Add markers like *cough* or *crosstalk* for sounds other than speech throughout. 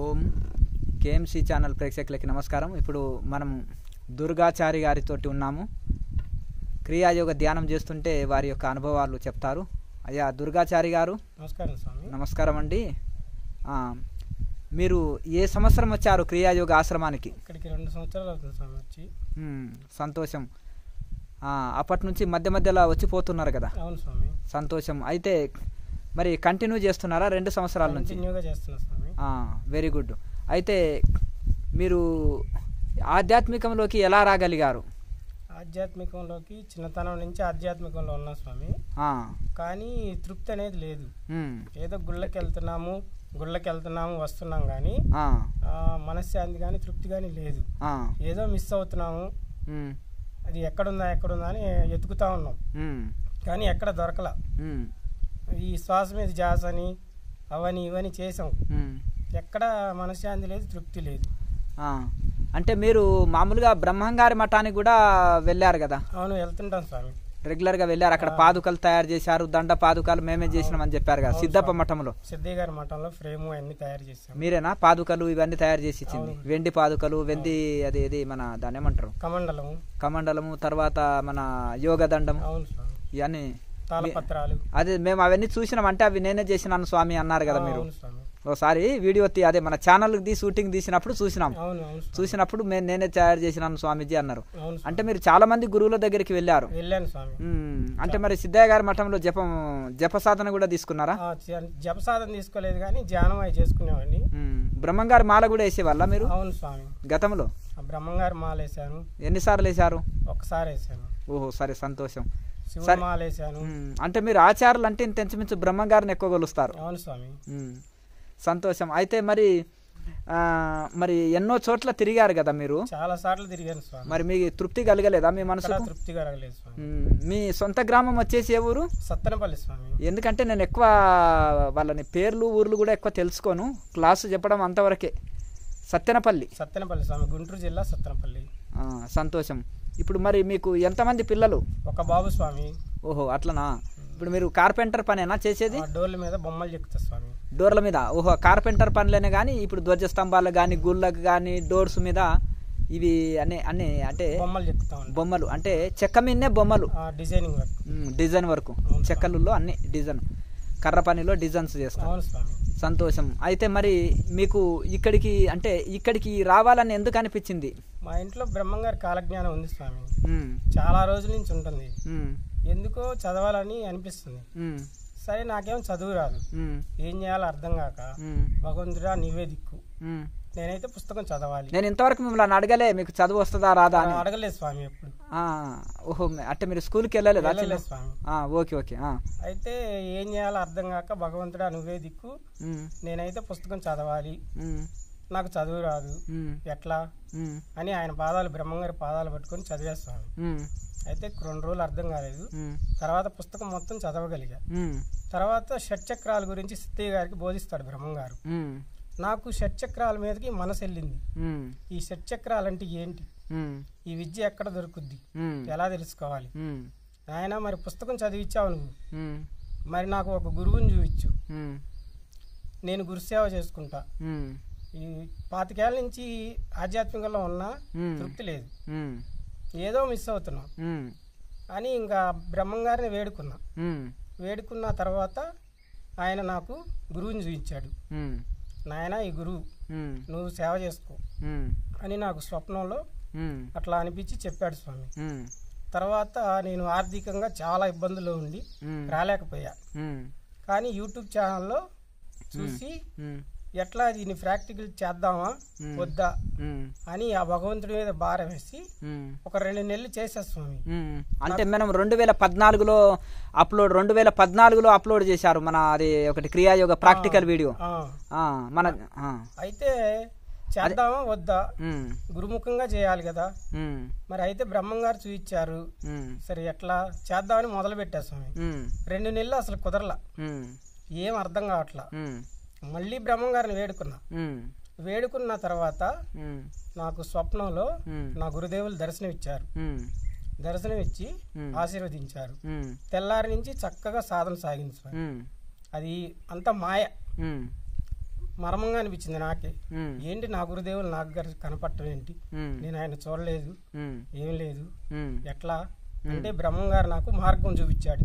ఓం KMC channel ప్రేక్షకులకి నమస్కారం ఇప్పుడు మనం దుర్గాచారి గారితో ఉన్నాము క్రియాయోగ ధ్యానం చేస్తుంటే వారి యొక్క అనుభవాలు చెప్తారు అయ్యా దుర్గాచారి గారు నమస్కారం స్వామి నమస్కారం అండి మీరు ఏ సంవత్సరం వచ్చారు క్రియాయోగ ఆశ్రమానికి ఇక్కడికి రెండు సంవత్సరాలు అవుతుంది స్వామి వచ్చి సంతోషం అప్పటి నుంచి మధ్య మధ్యలో వచ్చి పోతున్నారు కదా సంతోషం అయితే మరి కంటిన్యూ చేస్తున్నారా రెండు సంవత్సరాల నుంచి వెరీ గుడ్ అయితే మీరు ఆధ్యాత్మికంలోకి ఎలా రాగలిగారు ఆధ్యాత్మికంలోకి చిన్నతనం నుంచి ఆధ్యాత్మికంలో ఉన్నా స్వామి కానీ తృప్తి అనేది లేదు ఏదో గుళ్ళకి వెళ్తున్నాము గుళ్ళకి వెళ్తున్నాము వస్తున్నాం కానీ మనశ్శాంతి కానీ తృప్తి కానీ లేదు ఏదో మిస్ అవుతున్నాము అది ఎక్కడుందా ఎక్కడుందా అని ఎతుకుతా ఉన్నాం కానీ ఎక్కడ దొరకలా ఈ శ్వాస మీద జాస్ అని అవని ఇవని చేసాం ఎక్కడ మనశ్శాంతి లేదు తృప్తి లేదు అంటే మీరు మామూలుగా బ్రహ్మంగారి మఠానికి కూడా వెళ్ళారు కదా అవును వెళ్తుంటాం స్వామి రెగ్యులర్ గా వెళ్ళారు అక్కడ పాదుకలు తయారు చేశారు దండ పాదుకలు మేమే చేసినాం అని చెప్పారు కదా సిద్ధప్ప మఠంలో సిద్ధయ్య గారి మఠంలో ఫ్రేమ్ అన్ని తయారు చేశారు మీరేనా పాదుకలు ఇవన్నీ తయారు చేసి ఇచ్చింది వెండి పాదుకలు వెండి అది ఇది మన దాన్ని ఏమంటారు కమండలము కమండలము తర్వాత మన యోగ దండం ఇవన్నీ అదే మేము అవన్నీ చూసినాం అంటే అవి నేనే చేసినాను స్వామి అన్నారు కదా మీరు ఒకసారి వీడియో తీ అదే మన ఛానల్ ది షూటింగ్ తీసినప్పుడు చూసినాం చూసినప్పుడు మేము నేనే తయారు చేసినాను స్వామిజీ అన్నారు అంటే మీరు చాలా మంది గురువుల దగ్గరికి వెళ్ళారు అంటే మరి సిద్ధయ్య గారి మఠంలో జపం జప సాధన కూడా తీసుకున్నారా జప సాధన తీసుకోలేదు కానీ ధ్యానం అవి చేసుకునేవాడిని బ్రహ్మంగారు మాల కూడా వేసేవాళ్ళ మీరు అవును స్వామి గతంలో బ్రహ్మంగారు మాల వేసాను ఎన్నిసార్లు వేసారు ఒకసారి వేసాను ఓహో సరే సంతోషం అంటే మీరు ఆచారాలు అంటే ఇంతెంచుమించు బ్రహ్మగారిని ఎక్కువ కొలుస్తారు సంతోషం అయితే మరి మరి ఎన్నో చోట్ల తిరిగారు కదా మీరు చాలా సార్లు తిరిగారు స్వామి మరి మీకు తృప్తి కలగలేదా మీ మనసు తృప్తి కలగలేదు మీ సొంత గ్రామం వచ్చేసి ఏ ఊరు సత్తనపల్లి స్వామి ఎందుకంటే నేను ఎక్కువ వాళ్ళని పేర్లు ఊర్లు కూడా ఎక్కువ తెలుసుకోను క్లాసు చెప్పడం అంతవరకే సత్తెనపల్లి సత్తెనపల్లి స్వామి గుంటూరు జిల్లా సత్తెనపల్లి సంతోషం ఇప్పుడు మరి మీకు ఎంతమంది పిల్లలు ఒక బాబు స్వామి ఓహో అట్లనా ఇప్పుడు మీరు కార్పెంటర్ పనేనా చేసేది డోర్ల మీద బొమ్మలు చెక్కుతా స్వామి డోర్ల మీద ఓహో కార్పెంటర్ పనులనే కానీ ఇప్పుడు ధ్వజస్తంభాలు కానీ గుళ్ళకు కానీ డోర్స్ మీద ఇవి అన్ని అన్ని అంటే బొమ్మలు చెప్తాం బొమ్మలు అంటే చెక్క మీదనే బొమ్మలు డిజైనింగ్ వర్క్ డిజైన్ వరకు చెక్కలలో అన్ని డిజైన్ కర్ర పనిలో డిజైన్స్ చేస్తాం సంతోషం అయితే మరి మీకు ఇక్కడికి అంటే ఇక్కడికి రావాలని ఎందుకు అనిపించింది మా ఇంట్లో బ్రహ్మంగారి కాలజ్ఞానం ఉంది స్వామి చాలా రోజుల నుంచి ఉంటుంది ఎందుకో చదవాలని అనిపిస్తుంది సరే నాకేం చదువు రాదు ఏం చేయాలో అర్థం కాక భగవంతుడా నివేదిక్కు నేనైతే పుస్తకం చదవాలి నేను ఇంతవరకు మిమ్మల్ని అడగలే మీకు చదువు వస్తుందా రాదా అని అడగలేదు స్వామి ఎప్పుడు ఓహో అంటే మీరు స్కూల్కి అడగలేదు స్వామి ఓకే ఓకే అయితే ఏం చేయాలో అర్థం కాక భగవంతుడు నువ్వే నేనైతే పుస్తకం చదవాలి నాకు చదువు రాదు ఎట్లా అని ఆయన పాదాలు బ్రహ్మంగారి పాదాలు పట్టుకొని చదివేస్తాను అయితే రెండు రోజులు అర్థం కాలేదు తర్వాత పుస్తకం మొత్తం చదవగలిగా తర్వాత షట్చక్రాల గురించి సిద్ధయ్య గారికి బోధిస్తాడు బ్రహ్మంగారు నాకు షట్చక్రాల మీదకి మనసు వెళ్ళింది ఈ షట్చక్రాలు అంటే ఏంటి ఈ విద్య ఎక్కడ దొరుకుద్ది ఎలా తెలుసుకోవాలి ఆయన మరి పుస్తకం చదివిచ్చావు నువ్వు మరి నాకు ఒక గురువుని చూపించు నేను గురుసేవ చేసుకుంటా ఈ పాతికేళ్ళ నుంచి ఆధ్యాత్మికంలో ఉన్నా తృప్తి లేదు ఏదో మిస్ అవుతున్నాం అని ఇంకా బ్రహ్మంగారిని వేడుకున్నా వేడుకున్న తర్వాత ఆయన నాకు గురువుని చూపించాడు నాయన ఈ గురువు నువ్వు సేవ చేసుకో అని నాకు స్వప్నంలో అట్లా అనిపించి చెప్పాడు స్వామి తర్వాత నేను ఆర్థికంగా చాలా ఇబ్బందుల్లో ఉండి రాలేకపోయా కానీ యూట్యూబ్ ఛానల్లో చూసి ఎట్లా దీన్ని ప్రాక్టికల్ చేద్దామా వద్దా అని ఆ భగవంతుడి మీద భారం వేసి ఒక రెండు నెలలు చేసా స్వామి అంటే మనం రెండు వేల పద్నాలుగులో అప్లోడ్ రెండు వేల పద్నాలుగులో అప్లోడ్ చేశారు మన అది ఒకటి క్రియాయోగ ప్రాక్టికల్ వీడియో మన అయితే చేద్దామా వద్దా గురుముఖంగా చేయాలి కదా మరి అయితే బ్రహ్మంగారు చూపించారు సరే ఎట్లా చేద్దామని మొదలు పెట్టా స్వామి రెండు నెలలు అసలు కుదరలా ఏం అర్థం కావట్లా మళ్ళీ బ్రహ్మం గారిని వేడుకున్నా వేడుకున్న తర్వాత నాకు స్వప్నంలో నా గురుదేవులు దర్శనం ఇచ్చారు దర్శనం ఇచ్చి ఆశీర్వదించారు తెల్లారి నుంచి చక్కగా సాధన సాగించారు అది అంత మాయ మర్మంగా అనిపించింది నాకే ఏంటి నా గురుదేవులు నాకు కనపడటం ఏంటి నేను ఆయన చూడలేదు ఏం లేదు ఎట్లా అంటే బ్రహ్మం గారు నాకు మార్గం చూపించాడు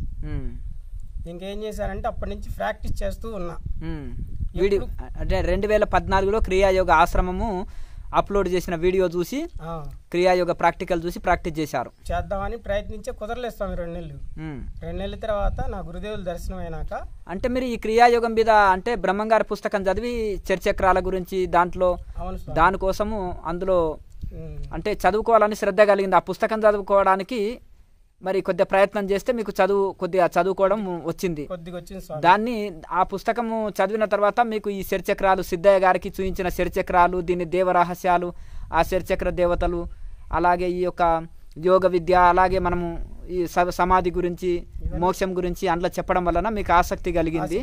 ఇంకేం చేశారంటే అప్పటి నుంచి ప్రాక్టీస్ చేస్తూ ఉన్నా వీడియో అంటే రెండు వేల పద్నాలుగులో క్రియాయోగ ఆశ్రమము అప్లోడ్ చేసిన వీడియో చూసి క్రియాయోగ ప్రాక్టికల్ చూసి ప్రాక్టీస్ చేశారు చేద్దామని ప్రయత్నించే కుదరలేస్తాం స్వామి రెండు నెలలు రెండు నెలల తర్వాత నా గురుదేవులు దర్శనం అయినాక అంటే మీరు ఈ క్రియాయోగం మీద అంటే బ్రహ్మంగారి పుస్తకం చదివి చర్చక్రాల గురించి దాంట్లో దానికోసము అందులో అంటే చదువుకోవాలని శ్రద్ధ కలిగింది ఆ పుస్తకం చదువుకోవడానికి మరి కొద్దిగా ప్రయత్నం చేస్తే మీకు చదువు కొద్దిగా చదువుకోవడం వచ్చింది దాన్ని ఆ పుస్తకము చదివిన తర్వాత మీకు ఈ శరిచక్రాలు సిద్ధయ్య గారికి చూపించిన శరిచక్రాలు దీని దేవరహస్యాలు ఆ శరిచక్ర దేవతలు అలాగే ఈ యొక్క యోగ విద్య అలాగే మనము ఈ సమాధి గురించి మోక్షం గురించి అందులో చెప్పడం వలన మీకు ఆసక్తి కలిగింది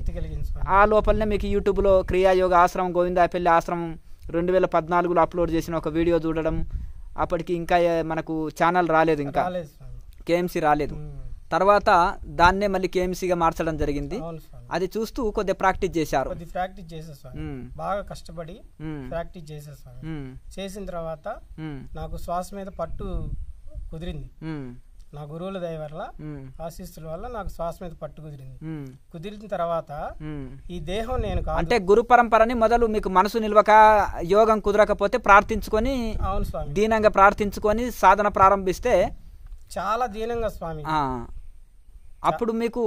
ఆ లోపలనే మీకు యూట్యూబ్లో క్రియాయోగ ఆశ్రమం గోవిందాపల్లి ఆశ్రమం రెండు వేల పద్నాలుగులో అప్లోడ్ చేసిన ఒక వీడియో చూడడం అప్పటికి ఇంకా మనకు ఛానల్ రాలేదు ఇంకా కేఎంసీ రాలేదు తర్వాత దాన్నే మళ్ళీ కేఎంసీగా మార్చడం జరిగింది అది చూస్తూ కొద్దిగా ప్రాక్టీస్ చేశారు ప్రాక్టీస్ చేసేసాను బాగా కష్టపడి ప్రాక్టీస్ చేసేసాను చేసిన తర్వాత నాకు శ్వాస మీద పట్టు కుదిరింది నా గురువుల దయ వల్ల ఆశీస్సుల వల్ల నాకు శ్వాస మీద పట్టు కుదిరింది కుదిరిన తర్వాత ఈ దేహం నేను అంటే గురు పరంపరని మొదలు మీకు మనసు నిల్వక యోగం కుదరకపోతే ప్రార్థించుకొని అవును స్వామి దీనంగా ప్రార్థించుకొని సాధన ప్రారంభిస్తే చాలా దీనంగా స్వామి అప్పుడు మీకు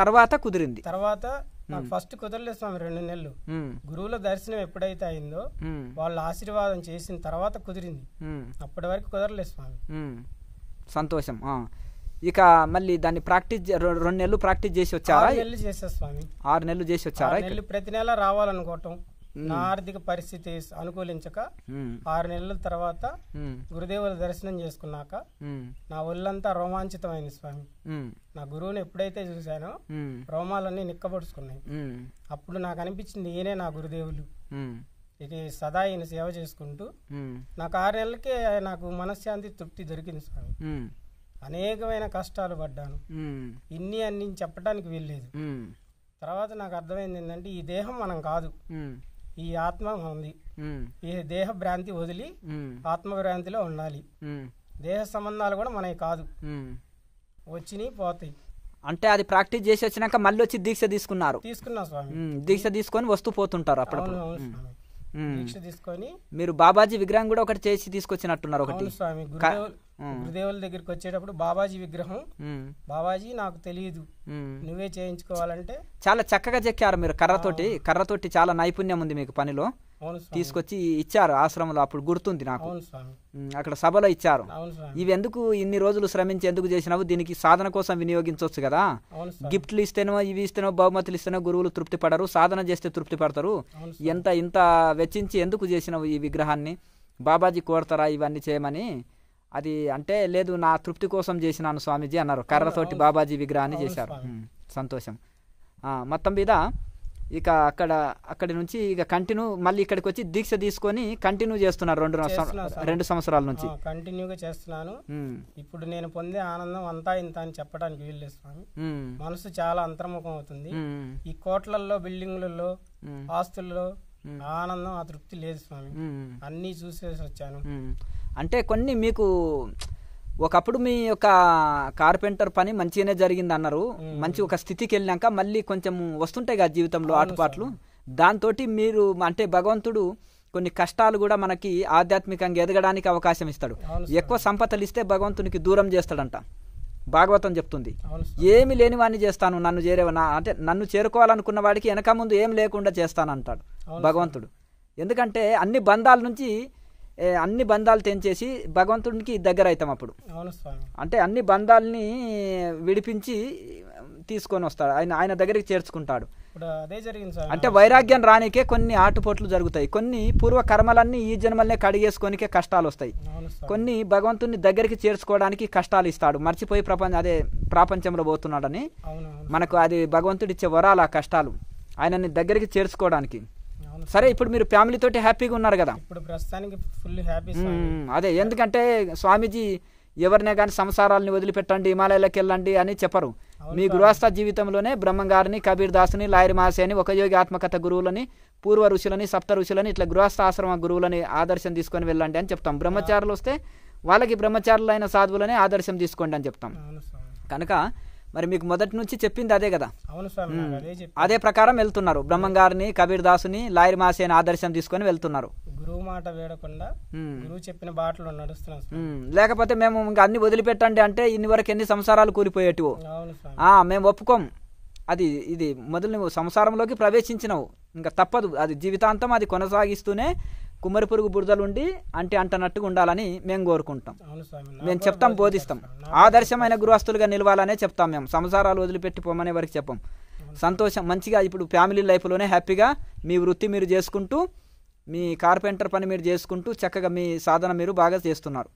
తర్వాత కుదిరింది తర్వాత నాకు ఫస్ట్ కుదరలేదు స్వామి రెండు నెలలు గురువుల దర్శనం ఎప్పుడైతే అయిందో వాళ్ళ ఆశీర్వాదం చేసిన తర్వాత కుదిరింది అప్పటి వరకు కుదరలేదు స్వామి సంతోషం ఇక మళ్ళీ దాన్ని ప్రాక్టీస్ రెండు నెలలు ప్రాక్టీస్ చేసి వచ్చారా నెలలు చేసా స్వామి ఆరు నెలలు చేసి వచ్చారా ప్రతి నెల రావాలనుకోవటం నా ఆర్థిక పరిస్థితి అనుకూలించక ఆరు నెలల తర్వాత గురుదేవుల దర్శనం చేసుకున్నాక నా ఒళ్ళంతా రోమాంచితమైంది స్వామి నా గురువుని ఎప్పుడైతే చూశానో రోమాలన్నీ నిక్కబడుచుకున్నాయి అప్పుడు నాకు అనిపించింది ఈయనే నా గురుదేవులు ఇది సదా ఈయన సేవ చేసుకుంటూ నాకు ఆరు నెలలకే నాకు మనశ్శాంతి తృప్తి దొరికింది స్వామి అనేకమైన కష్టాలు పడ్డాను ఇన్ని అన్ని చెప్పడానికి వీల్లేదు తర్వాత నాకు అర్థమైంది ఏంటంటే ఈ దేహం మనం కాదు ఈ ఆత్మ ఉంది ఈ దేహ భ్రాంతి వదిలి ఆత్మ భ్రాంతిలో ఉండాలి దేహ సంబంధాలు కూడా మనవి కాదు వచ్చినాయి పోతాయి అంటే అది ప్రాక్టీస్ చేసి వచ్చినాక మళ్ళీ వచ్చి దీక్ష తీసుకున్నారు తీసుకున్నా స్వామి దీక్ష తీసుకొని వస్తూ పోతుంటారు అప్పుడప్పుడు దీక్ష తీసుకొని మీరు బాబాజీ విగ్రహం కూడా ఒకటి చేసి తీసుకొచ్చినట్టున్నారు ఒకటి స్వామి గురుదేవుల దగ్గరికి వచ్చేటప్పుడు బాబాజీ విగ్రహం బాబాజీ నాకు తెలియదు నువ్వే చేయించుకోవాలంటే చాలా చక్కగా చెక్కారు మీరు కర్రతోటి కర్రతోటి చాలా నైపుణ్యం ఉంది మీకు పనిలో తీసుకొచ్చి ఇచ్చారు ఆశ్రమంలో అప్పుడు గుర్తుంది నాకు అక్కడ సభలో ఇచ్చారు ఇవి ఎందుకు ఇన్ని రోజులు శ్రమించి ఎందుకు చేసినావు దీనికి సాధన కోసం వినియోగించవచ్చు కదా గిఫ్ట్లు ఇస్తేనో ఇవి ఇస్తేనో బహుమతులు ఇస్తేనో గురువులు తృప్తి పడరు సాధన చేస్తే తృప్తి పడతారు ఎంత ఇంత వెచ్చించి ఎందుకు చేసినావు ఈ విగ్రహాన్ని బాబాజీ కోరతారా ఇవన్నీ చేయమని అది అంటే లేదు నా తృప్తి కోసం చేసినాను స్వామీజీ అన్నారు కర్రతోటి బాబాజీ విగ్రహాన్ని చేశారు సంతోషం మొత్తం మీద ఇక అక్కడ అక్కడి నుంచి ఇక కంటిన్యూ మళ్ళీ ఇక్కడికి వచ్చి దీక్ష తీసుకొని కంటిన్యూ చేస్తున్నారు రెండు రెండు సంవత్సరాల నుంచి కంటిన్యూగా చేస్తున్నాను ఇప్పుడు నేను పొందే ఆనందం అంతా ఇంత అని చెప్పడానికి వీళ్ళు స్వామి మనసు చాలా అంతర్ముఖం అవుతుంది ఈ కోట్లల్లో బిల్డింగ్లలో ఆస్తుల్లో ఆనందం ఆ తృప్తి లేదు స్వామి అన్నీ చూసేసి వచ్చాను అంటే కొన్ని మీకు ఒకప్పుడు మీ యొక్క కార్పెంటర్ పని మంచిగానే జరిగింది అన్నారు మంచి ఒక స్థితికి వెళ్ళినాక మళ్ళీ కొంచెం వస్తుంటాయి కదా జీవితంలో ఆటపాట్లు దాంతో మీరు అంటే భగవంతుడు కొన్ని కష్టాలు కూడా మనకి ఆధ్యాత్మికంగా ఎదగడానికి అవకాశం ఇస్తాడు ఎక్కువ సంపదలు ఇస్తే భగవంతునికి దూరం చేస్తాడంట భాగవతం చెప్తుంది ఏమి లేని వాడిని చేస్తాను నన్ను చేరే అంటే నన్ను చేరుకోవాలనుకున్న వాడికి వెనక ముందు ఏం లేకుండా చేస్తానంటాడు భగవంతుడు ఎందుకంటే అన్ని బంధాల నుంచి అన్ని బంధాలు తెంచేసి భగవంతుడికి దగ్గర అవుతాం అప్పుడు అంటే అన్ని బంధాలని విడిపించి తీసుకొని వస్తాడు ఆయన ఆయన దగ్గరికి చేర్చుకుంటాడు అంటే వైరాగ్యం రానికే కొన్ని ఆటుపోట్లు జరుగుతాయి కొన్ని పూర్వ కర్మలన్నీ ఈ జన్మలనే కడిగేసుకొనికే కష్టాలు వస్తాయి కొన్ని భగవంతుని దగ్గరికి చేర్చుకోవడానికి కష్టాలు ఇస్తాడు మర్చిపోయి ప్రపంచ అదే ప్రాపంచంలో పోతున్నాడని మనకు అది భగవంతుడిచ్చే వరాలు ఆ కష్టాలు ఆయనని దగ్గరికి చేర్చుకోవడానికి సరే ఇప్పుడు మీరు ఫ్యామిలీ తోటి హ్యాపీగా ఉన్నారు కదా ఇప్పుడు ప్రస్తుతానికి ఫుల్ హ్యాపీ అదే ఎందుకంటే స్వామీజీ ఎవరినే కానీ సంసారాలని వదిలిపెట్టండి హిమాలయాలకు వెళ్ళండి అని చెప్పరు మీ గృహస్థ జీవితంలోనే బ్రహ్మంగారిని కబీర్ దాసుని లాయరి మహాశయ అని ఒక యోగి ఆత్మకథ గురువులని పూర్వ ఋషులని సప్త ఋషులని ఇట్లా గృహస్థ ఆశ్రమ గురువులని ఆదర్శం తీసుకొని వెళ్ళండి అని చెప్తాం బ్రహ్మచారులు వస్తే వాళ్ళకి బ్రహ్మచారులైన సాధువులనే ఆదర్శం తీసుకోండి అని చెప్తాం కనుక మరి మీకు మొదటి నుంచి చెప్పింది అదే కదా అదే ప్రకారం వెళ్తున్నారు బ్రహ్మంగారిని కబీర్ దాసుని లాయర్ మాసి అని ఆదర్శం తీసుకొని వెళ్తున్నారు గురువు మాట వేడకుండా గురువు చెప్పిన బాటలు నడుస్తున్నాం లేకపోతే మేము ఇంకా అన్ని వదిలిపెట్టండి అంటే ఇన్ని వరకు ఎన్ని సంసారాలు ఆ మేము ఒప్పుకోం అది ఇది మొదలు నువ్వు సంసారంలోకి ప్రవేశించినవు ఇంకా తప్పదు అది జీవితాంతం అది కొనసాగిస్తూనే కుమ్మరి పురుగు బురదలు ఉండి అంటే అంటనట్టుగా ఉండాలని మేము కోరుకుంటాం మేము చెప్తాం బోధిస్తాం ఆదర్శమైన గృహస్థులుగా నిలవాలనే చెప్తాం మేము సంసారాలు వదిలిపెట్టి పోమనే వరకు చెప్పాం సంతోషం మంచిగా ఇప్పుడు ఫ్యామిలీ లైఫ్లోనే హ్యాపీగా మీ వృత్తి మీరు చేసుకుంటూ మీ కార్పెంటర్ పని మీరు చేసుకుంటూ చక్కగా మీ సాధన మీరు బాగా చేస్తున్నారు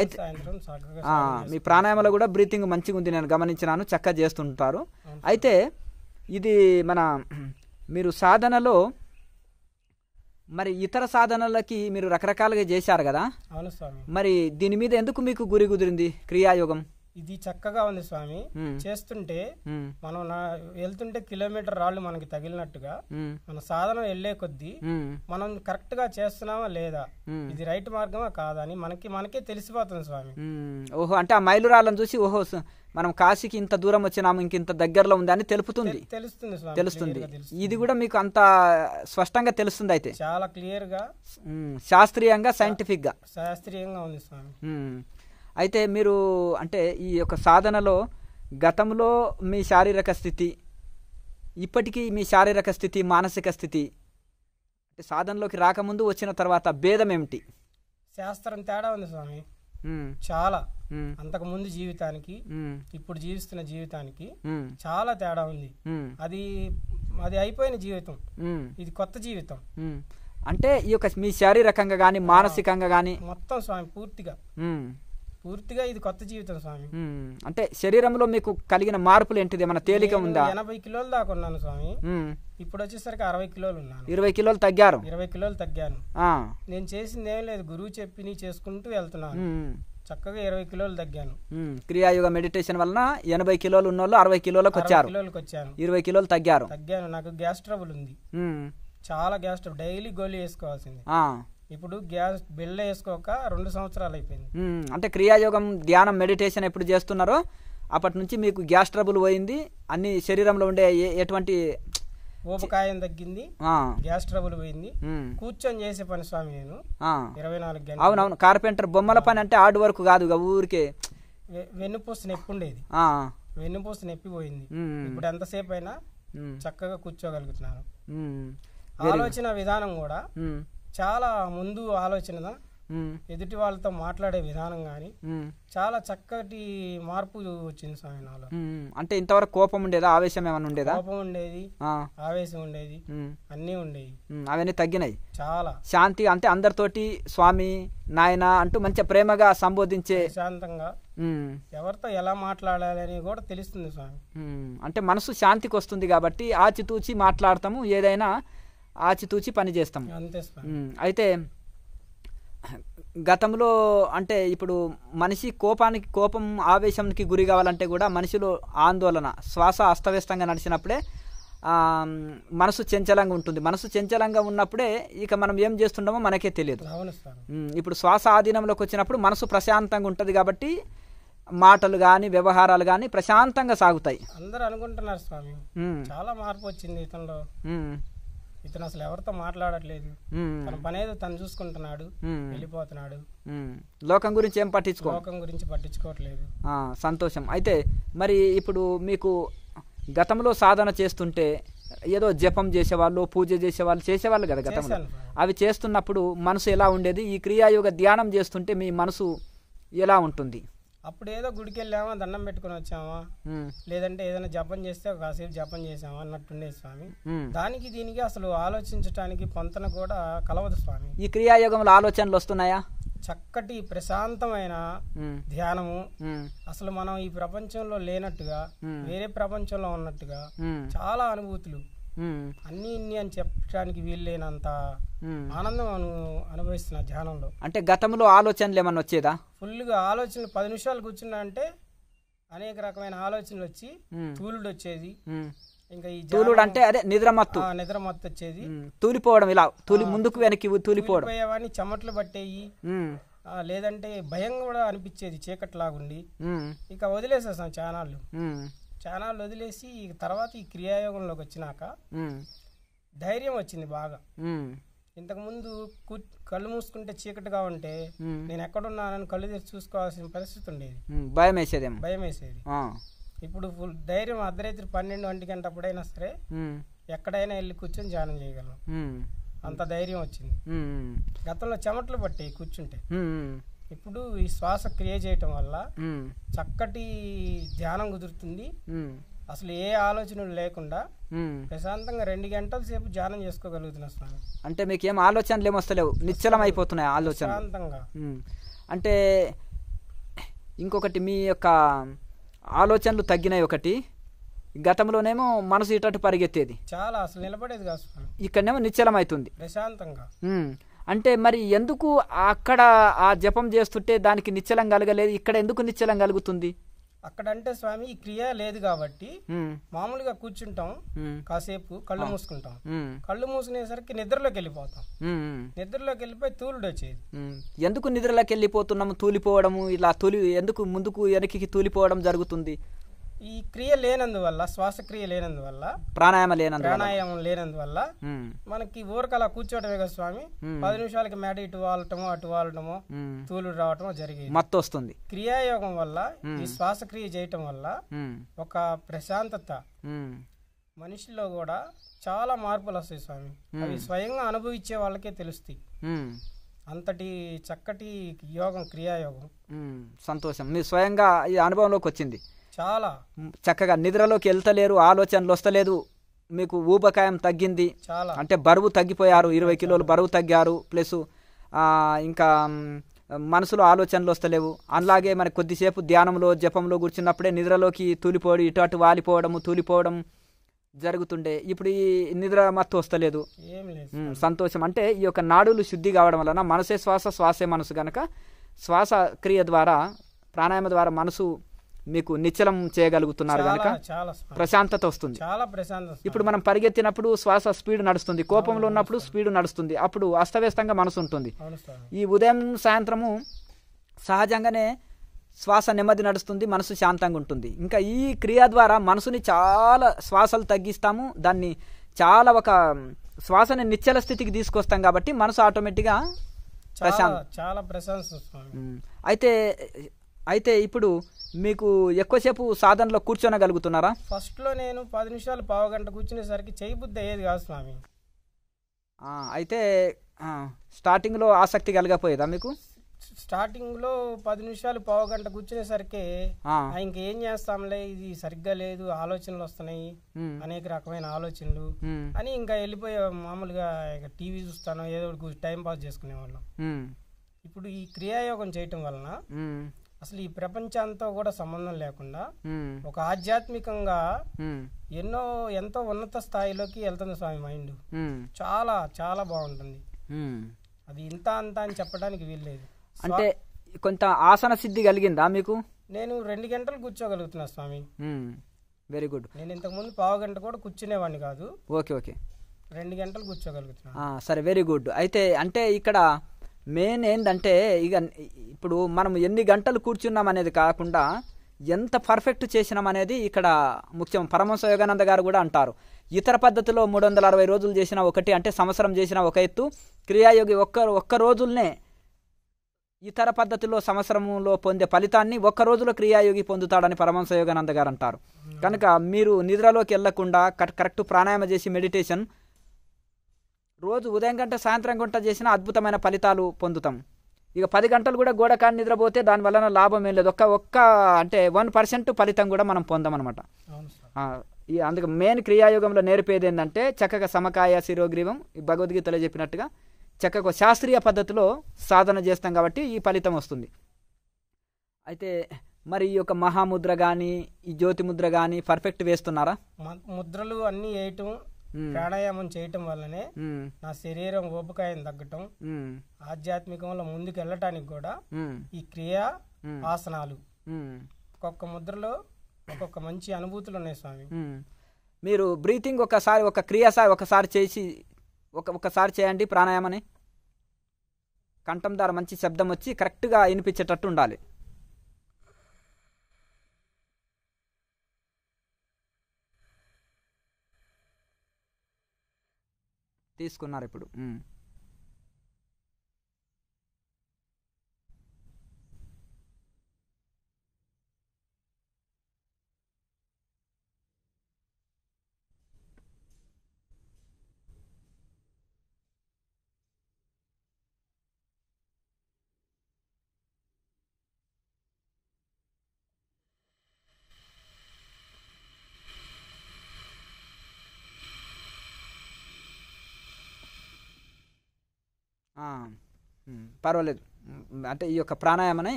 అయితే మీ ప్రాణాయామలో కూడా బ్రీతింగ్ మంచిగా ఉంది నేను గమనించినాను చక్కగా చేస్తుంటారు అయితే ఇది మన మీరు సాధనలో మరి ఇతర సాధనలకి మీరు రకరకాలుగా చేశారు కదా మరి దీని మీద ఎందుకు మీకు గురి కుదిరింది క్రియాయోగం ఇది చక్కగా ఉంది స్వామి చేస్తుంటే మనం వెళ్తుంటే కిలోమీటర్ రాళ్ళు మనకి తగిలినట్టుగా మన సాధన వెళ్లే కొద్దీ మనం కరెక్ట్ గా చేస్తున్నామా లేదా ఇది రైట్ మార్గమా కాదా అని మనకి మనకే తెలిసిపోతుంది స్వామి ఓహో అంటే ఆ రాళ్ళని చూసి ఓహో మనం కాశీకి ఇంత దూరం వచ్చినాము ఇంత దగ్గరలో ఉంది అని తెలుపుతుంది తెలుస్తుంది తెలుస్తుంది ఇది కూడా మీకు అంత స్పష్టంగా తెలుస్తుంది అయితే చాలా క్లియర్ గా శాస్త్రీయంగా సైంటిఫిక్ గా శాస్త్రీయంగా ఉంది స్వామి అయితే మీరు అంటే ఈ యొక్క సాధనలో గతంలో మీ శారీరక స్థితి ఇప్పటికీ మీ శారీరక స్థితి మానసిక స్థితి అంటే సాధనలోకి రాకముందు వచ్చిన తర్వాత భేదం ఏమిటి శాస్త్రం తేడా ఉంది స్వామి చాలా అంతకు ముందు జీవితానికి ఇప్పుడు జీవిస్తున్న జీవితానికి చాలా తేడా ఉంది అది అది అయిపోయిన జీవితం ఇది కొత్త జీవితం అంటే ఈ యొక్క మీ శారీరకంగా కానీ మానసికంగా కానీ మొత్తం స్వామి పూర్తిగా పూర్తిగా ఇది కొత్త జీవితం స్వామి అంటే శరీరంలో మీకు కలిగిన మార్పులు ఏంటిది ఏమైనా తేలిక ఉందా ఎనభై కిలోలు దాకా ఉన్నాను స్వామి ఇప్పుడు వచ్చేసరికి అరవై కిలోలు ఉన్నాను ఇరవై కిలోలు తగ్గారు ఇరవై కిలోలు తగ్గాను నేను చేసింది ఏం లేదు గురువు చెప్పి చేసుకుంటూ వెళ్తున్నాను చక్కగా ఇరవై కిలోలు తగ్గాను క్రియాయోగ మెడిటేషన్ వలన ఎనభై కిలోలు ఉన్న వాళ్ళు అరవై కిలోలకు వచ్చారు వచ్చాను ఇరవై కిలోలు తగ్గారు తగ్గాను నాకు గ్యాస్ ట్రబుల్ ఉంది చాలా గ్యాస్ ట్రబుల్ డైలీ గోళీ వేసుకోవాల్సింది ఇప్పుడు గ్యాస్ బిల్డ్ వేసుకోక రెండు సంవత్సరాలు అయిపోయింది అంటే క్రియాయోగం ధ్యానం మెడిటేషన్ ఎప్పుడు చేస్తున్నారో అప్పటి నుంచి మీకు గ్యాస్ ట్రబుల్ పోయింది అన్ని శరీరంలో ఉండే ఎటువంటి ఊపకాయం తగ్గింది గ్యాస్ ట్రబుల్ పోయింది కూర్చొని చేసే పని స్వామి నేను ఇరవై నాలుగు గంటలు అవునవును కార్పెంటర్ బొమ్మల పని అంటే హార్డ్ వర్క్ కాదు ఊరికే వెన్నుపూస నొప్పి ఉండేది వెన్నుపూస నొప్పి పోయింది ఇప్పుడు ఎంతసేపు అయినా చక్కగా కూర్చోగలుగుతున్నాను ఆలోచన విధానం కూడా చాలా ముందు ఆలోచన ఎదుటి వాళ్ళతో మాట్లాడే విధానం కానీ చాలా చక్కటి మార్పు వచ్చింది స్వామి నాలో అంటే ఇంతవరకు కోపం ఉండేదా ఆవేశం ఏమైనా ఉండేదా కోపం ఉండేది ఆవేశం ఉండేది అన్నీ ఉండేవి అవన్నీ తగ్గినాయి చాలా శాంతి అంటే అందరితోటి స్వామి నాయన అంటూ మంచి ప్రేమగా సంబోధించే శాంతంగా ఎవరితో ఎలా మాట్లాడాలి అని కూడా తెలుస్తుంది స్వామి అంటే మనసు శాంతికి వస్తుంది కాబట్టి ఆచితూచి మాట్లాడతాము ఏదైనా ఆచితూచి పని చేస్తాం అయితే గతంలో అంటే ఇప్పుడు మనిషి కోపానికి కోపం ఆవేశంకి గురి కావాలంటే కూడా మనిషిలో ఆందోళన శ్వాస అస్తవ్యస్తంగా నడిచినప్పుడే మనసు చంచలంగా ఉంటుంది మనసు చంచలంగా ఉన్నప్పుడే ఇక మనం ఏం చేస్తుండమో మనకే తెలియదు ఇప్పుడు శ్వాస ఆధీనంలోకి వచ్చినప్పుడు మనసు ప్రశాంతంగా ఉంటుంది కాబట్టి మాటలు కానీ వ్యవహారాలు కానీ ప్రశాంతంగా సాగుతాయి అందరూ అనుకుంటున్నారు స్వామి చాలా మార్పు వచ్చింది ఇతనిలో ఇతను అసలు ఎవరితో మాట్లాడట్లేదు తన ఏదో తను చూసుకుంటున్నాడు వెళ్ళిపోతున్నాడు లోకం గురించి ఏం పట్టించుకో లోకం గురించి పట్టించుకోవట్లేదు సంతోషం అయితే మరి ఇప్పుడు మీకు గతంలో సాధన చేస్తుంటే ఏదో జపం చేసేవాళ్ళు పూజ చేసేవాళ్ళు చేసేవాళ్ళు కదా గతంలో అవి చేస్తున్నప్పుడు మనసు ఎలా ఉండేది ఈ క్రియాయోగ ధ్యానం చేస్తుంటే మీ మనసు ఎలా ఉంటుంది అప్పుడు ఏదో గుడికి వెళ్ళామా దండం పెట్టుకుని వచ్చామా లేదంటే ఏదైనా జపం చేస్తే కాసేపు జపం చేసామా అన్నట్టుండే స్వామి దానికి దీనికి అసలు ఆలోచించడానికి పొంతన కూడా కలవదు స్వామి ఈ క్రియాయోగంలో ఆలోచనలు వస్తున్నాయా చక్కటి ప్రశాంతమైన ధ్యానము అసలు మనం ఈ ప్రపంచంలో లేనట్టుగా వేరే ప్రపంచంలో ఉన్నట్టుగా చాలా అనుభూతులు అన్ని ఇన్ని అని చెప్పడానికి వీల్లేనంత ఆనందం అను అనుభవిస్తున్న ధ్యానంలో అంటే గతంలో ఆలోచనలు ఏమన్నా వచ్చేదా ఫుల్గా ఆలోచనలు పది నిమిషాలు కూర్చున్నా అంటే అనేక రకమైన ఆలోచనలు వచ్చి తూలుడు వచ్చేది ఇంకా ఈ తూలుడు అంటే అదే నిద్రమత్తు నిద్రమత్తు వచ్చేది తూలిపోవడం ఇలా తూలి ముందుకు వెనక్కి తూలిపోవడం పోయేవాడిని చెమట్లు పట్టేయి లేదంటే భయం కూడా అనిపించేది లాగుండి ఇక వదిలేసేసాం ఛానళ్ళు ఛానల్ వదిలేసి తర్వాత ఈ క్రియాయోగంలోకి వచ్చినాక ధైర్యం వచ్చింది బాగా ఇంతకుముందు కళ్ళు మూసుకుంటే చీకటిగా ఉంటే నేను ఎక్కడున్నానని కళ్ళు తెరిచి చూసుకోవాల్సిన పరిస్థితి ఉండేది భయం వేసేది భయం వేసేది ఇప్పుడు ఫుల్ ధైర్యం అర్ధరాత్రి పన్నెండు వంటి గంట అప్పుడైనా సరే ఎక్కడైనా వెళ్ళి కూర్చొని ధ్యానం చేయగలం అంత ధైర్యం వచ్చింది గతంలో చెమటలు పట్టాయి కూర్చుంటే ఇప్పుడు ఈ శ్వాస క్రియ చేయటం వల్ల చక్కటి ధ్యానం కుదురుతుంది అసలు ఏ ఆలోచనలు లేకుండా ప్రశాంతంగా రెండు గంటల సేపు ధ్యానం చేసుకోగలుగుతున్నా స్వామి అంటే మీకు ఏం ఆలోచనలు ఏమి వస్తలేవు నిశ్చలం అయిపోతున్నాయి ఆలోచన ప్రశాంతంగా అంటే ఇంకొకటి మీ యొక్క ఆలోచనలు తగ్గినాయి ఒకటి గతంలోనేమో మనసు ఇటట్టు పరిగెత్తేది చాలా అసలు నిలబడేది కాదు ఇక్కడనేమో నిశ్చలం అవుతుంది ప్రశాంతంగా అంటే మరి ఎందుకు అక్కడ ఆ జపం చేస్తుంటే దానికి నిశ్చలం కలగలేదు ఇక్కడ ఎందుకు నిశ్చలం కలుగుతుంది అక్కడంటే స్వామి ఈ క్రియ లేదు కాబట్టి మామూలుగా కూర్చుంటాం కాసేపు కళ్ళు మూసుకుంటాం కళ్ళు మూసుకునేసరికి నిద్రలోకి వెళ్ళిపోతాం నిద్రలోకి వెళ్ళిపోయి తూలుడు వచ్చేది ఎందుకు నిద్రలోకి వెళ్ళిపోతున్నాము తూలిపోవడము ఇలా తూలి ఎందుకు ముందుకు వెనక్కి తూలిపోవడం జరుగుతుంది ఈ క్రియ లేనందువల్ల శ్వాసక్రియ లేనందువల్ల ప్రాణాయామం లేనందు ప్రాణాయామం లేనందువల్ల మనకి ఊరకాల కూర్చోవటమే కదా స్వామి పది నిమిషాలకి మేడ ఇటు వాళ్ళటము అటు వాళ్ళటము తూలు రావటము జరిగింది మత్తు వస్తుంది క్రియాయోగం వల్ల ఈ శ్వాసక్రియ చేయటం వల్ల ఒక ప్రశాంతత మనిషిలో కూడా చాలా మార్పులు వస్తాయి స్వామి అవి స్వయంగా అనుభవించే వాళ్ళకే తెలుస్తాయి అంతటి చక్కటి యోగం క్రియాయోగం సంతోషం మీ స్వయంగా ఈ అనుభవంలోకి వచ్చింది చాలా చక్కగా నిద్రలోకి వెళ్తలేరు ఆలోచనలు వస్తలేదు మీకు ఊబకాయం తగ్గింది అంటే బరువు తగ్గిపోయారు ఇరవై కిలోలు బరువు తగ్గారు ప్లస్ ఇంకా మనసులో ఆలోచనలు వస్తలేవు అలాగే మరి కొద్దిసేపు ధ్యానంలో జపంలో కూర్చున్నప్పుడే నిద్రలోకి తూలిపోయి ఇటు అటు వాలిపోవడము తూలిపోవడం జరుగుతుండే ఇప్పుడు ఈ నిద్ర మత్తు వస్తలేదు సంతోషం అంటే ఈ యొక్క నాడులు శుద్ధి కావడం వలన మనసే శ్వాస శ్వాసే మనసు కనుక శ్వాస క్రియ ద్వారా ప్రాణాయామ ద్వారా మనసు మీకు నిశ్చలం చేయగలుగుతున్నారు కనుక ప్రశాంతత వస్తుంది ఇప్పుడు మనం పరిగెత్తినప్పుడు శ్వాస స్పీడ్ నడుస్తుంది కోపంలో ఉన్నప్పుడు స్పీడ్ నడుస్తుంది అప్పుడు అస్తవ్యస్తంగా మనసు ఉంటుంది ఈ ఉదయం సాయంత్రము సహజంగానే శ్వాస నెమ్మది నడుస్తుంది మనసు శాంతంగా ఉంటుంది ఇంకా ఈ క్రియ ద్వారా మనసుని చాలా శ్వాసలు తగ్గిస్తాము దాన్ని చాలా ఒక శ్వాసని నిశ్చల స్థితికి తీసుకొస్తాం కాబట్టి మనసు ఆటోమేటిక్గా ప్రశాంత చాలా ప్రశాంత అయితే అయితే ఇప్పుడు మీకు ఎక్కువసేపు సాధనలో కూర్చోనగలుగుతున్నారా ఫస్ట్లో నేను పది నిమిషాలు పావు గంట కూర్చునేసరికి చేయి బుద్ధి అయ్యేది కాదు స్వామి అయితే స్టార్టింగ్లో ఆసక్తి కలగపోయేదా మీకు స్టార్టింగ్లో పది నిమిషాలు పావు గంట కూర్చునేసరికి ఇంకేం చేస్తాంలే ఇది సరిగ్గా లేదు ఆలోచనలు వస్తున్నాయి అనేక రకమైన ఆలోచనలు అని ఇంకా వెళ్ళిపోయే మామూలుగా టీవీ చూస్తాను ఏదో టైం పాస్ వాళ్ళం ఇప్పుడు ఈ క్రియాయోగం చేయటం వలన అసలు ఈ ప్రపంచంతో కూడా సంబంధం లేకుండా ఒక ఆధ్యాత్మికంగా ఎన్నో ఎంతో ఉన్నత స్థాయిలోకి వెళ్తుంది స్వామి మైండ్ చాలా చాలా బాగుంటుంది అది ఇంత అంత అని చెప్పడానికి వీల్లేదు అంటే కొంత ఆసన సిద్ధి కలిగిందా మీకు నేను రెండు గంటలు కూర్చోగలుగుతున్నా స్వామి వెరీ గుడ్ నేను ఇంతకు ముందు పావు గంట కూడా కూర్చునేవాడిని కాదు ఓకే ఓకే రెండు గంటలు కూర్చోగలుగుతున్నా సరే వెరీ గుడ్ అయితే అంటే ఇక్కడ మెయిన్ ఏంటంటే ఇక ఇప్పుడు మనం ఎన్ని గంటలు కూర్చున్నాం అనేది కాకుండా ఎంత పర్ఫెక్ట్ చేసినాం అనేది ఇక్కడ ముఖ్యం పరమహంస యోగానంద గారు కూడా అంటారు ఇతర పద్ధతిలో మూడు వందల అరవై రోజులు చేసిన ఒకటి అంటే సంవత్సరం చేసిన ఒక ఎత్తు క్రియాయోగి ఒక్క ఒక్క రోజులనే ఇతర పద్ధతిలో సంవత్సరంలో పొందే ఫలితాన్ని ఒక్క రోజులో క్రియాయోగి పొందుతాడని పరమహంస యోగానంద గారు అంటారు కనుక మీరు నిద్రలోకి వెళ్లకుండా కరెక్ట్ ప్రాణాయామ చేసి మెడిటేషన్ రోజు ఉదయం గంట సాయంత్రం గంట చేసిన అద్భుతమైన ఫలితాలు పొందుతాం ఇక పది గంటలు కూడా గోడ కాని నిద్రపోతే దాని వలన లాభం ఏం లేదు ఒక్క ఒక్క అంటే వన్ పర్సెంట్ ఫలితం కూడా మనం పొందామన్నమాట అందుకు మెయిన్ క్రియాయోగంలో నేర్పేది ఏంటంటే చక్కగా సమకాయ శిరోగ్రీవం ఈ భగవద్గీతలో చెప్పినట్టుగా చక్కగా శాస్త్రీయ పద్ధతిలో సాధన చేస్తాం కాబట్టి ఈ ఫలితం వస్తుంది అయితే మరి ఈ యొక్క మహాముద్ర కానీ ఈ జ్యోతి ముద్ర కానీ పర్ఫెక్ట్ వేస్తున్నారా ముద్రలు అన్నీ వేయటం ప్రాణాయామం చేయటం వల్లనే నా శరీరం ఓపికాయం తగ్గటం ఆధ్యాత్మికంలో ముందుకు వెళ్ళటానికి కూడా ఈ క్రియా ఆసనాలు ఒక్కొక్క ముద్రలో ఒక్కొక్క మంచి అనుభూతులు ఉన్నాయి స్వామి మీరు బ్రీతింగ్ ఒకసారి ఒక క్రియ సార్ ఒకసారి చేసి ఒక ఒకసారి చేయండి ప్రాణాయామని కంఠం ద్వారా మంచి శబ్దం వచ్చి కరెక్ట్గా వినిపించేటట్టు ఉండాలి తీసుకున్నారు ఇప్పుడు పర్వాలేదు అంటే ఈ యొక్క ప్రాణాయామని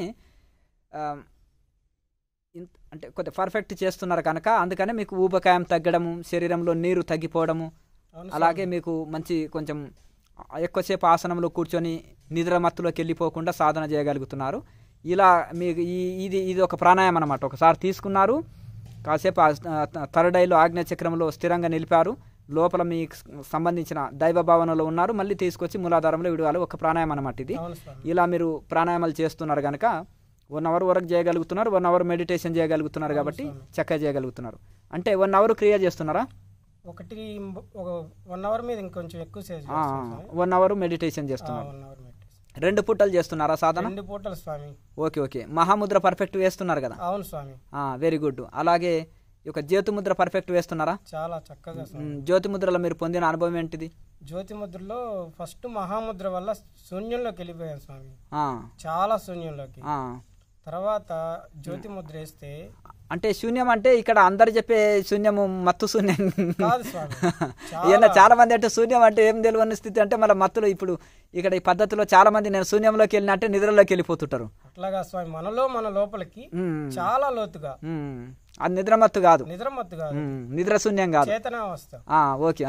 అంటే కొద్ది పర్ఫెక్ట్ చేస్తున్నారు కనుక అందుకనే మీకు ఊబకాయం తగ్గడము శరీరంలో నీరు తగ్గిపోవడము అలాగే మీకు మంచి కొంచెం ఎక్కువసేపు ఆసనంలో కూర్చొని నిద్ర మత్తులోకి వెళ్ళిపోకుండా సాధన చేయగలుగుతున్నారు ఇలా మీకు ఈ ఇది ఇది ఒక ప్రాణాయామం అనమాట ఒకసారి తీసుకున్నారు కాసేపు థర్డ్ ఐలో ఆగ్నేయ చక్రంలో స్థిరంగా నిలిపారు లోపల మీకు సంబంధించిన దైవ భావనలో ఉన్నారు మళ్ళీ తీసుకొచ్చి మూలాధారంలో విడవాలి ఒక ప్రాణాయామం అన్నమాట ఇది ఇలా మీరు ప్రాణాయామాలు చేస్తున్నారు కనుక వన్ అవర్ వరకు చేయగలుగుతున్నారు వన్ అవర్ మెడిటేషన్ చేయగలుగుతున్నారు కాబట్టి చక్కగా చేయగలుగుతున్నారు అంటే వన్ అవర్ క్రియ చేస్తున్నారా ఒకటి వన్ అవర్ మీద ఇంకొంచెం ఎక్కువ వన్ అవర్ మెడిటేషన్ చేస్తున్నారు రెండు పూటలు చేస్తున్నారా సాధన రెండు పూటలు Swami okay okay Mahamudra perfect వేస్తున్నారు కదా అవును స్వామి వెరీ గుడ్ అలాగే ఈ యొక్క ముద్ర పర్ఫెక్ట్ వేస్తున్నారా చాలా చక్కగా జ్యోతి ముద్రలో మీరు పొందిన అనుభవం ఏంటిది జ్యోతి ముద్రలో ఫస్ట్ మహాముద్ర వల్ల శూన్యంలోకి వెళ్ళిపోయాం స్వామి చాలా శూన్యంలోకి తర్వాత జ్యోతి ముద్ర వేస్తే అంటే శూన్యం అంటే ఇక్కడ అందరు చెప్పే శూన్యము మత్తు శూన్యం *laughs* ఏదైనా చాలా మంది అంటే శూన్యం అంటే ఏం తెలియని స్థితి అంటే మన మత్తులో ఇప్పుడు ఇక్కడ ఈ పద్ధతిలో చాలా మంది నేను శూన్యంలోకి వెళ్ళినట్టే నిద్రలోకి వెళ్ళిపోతుంటారు అట్లాగా స్వామి మనలో మన లోపలికి చాలా లోతుగా అది నిద్రమత్తు కాదు నిద్రమత్తు కాదు శూన్యం కాదు ఓకే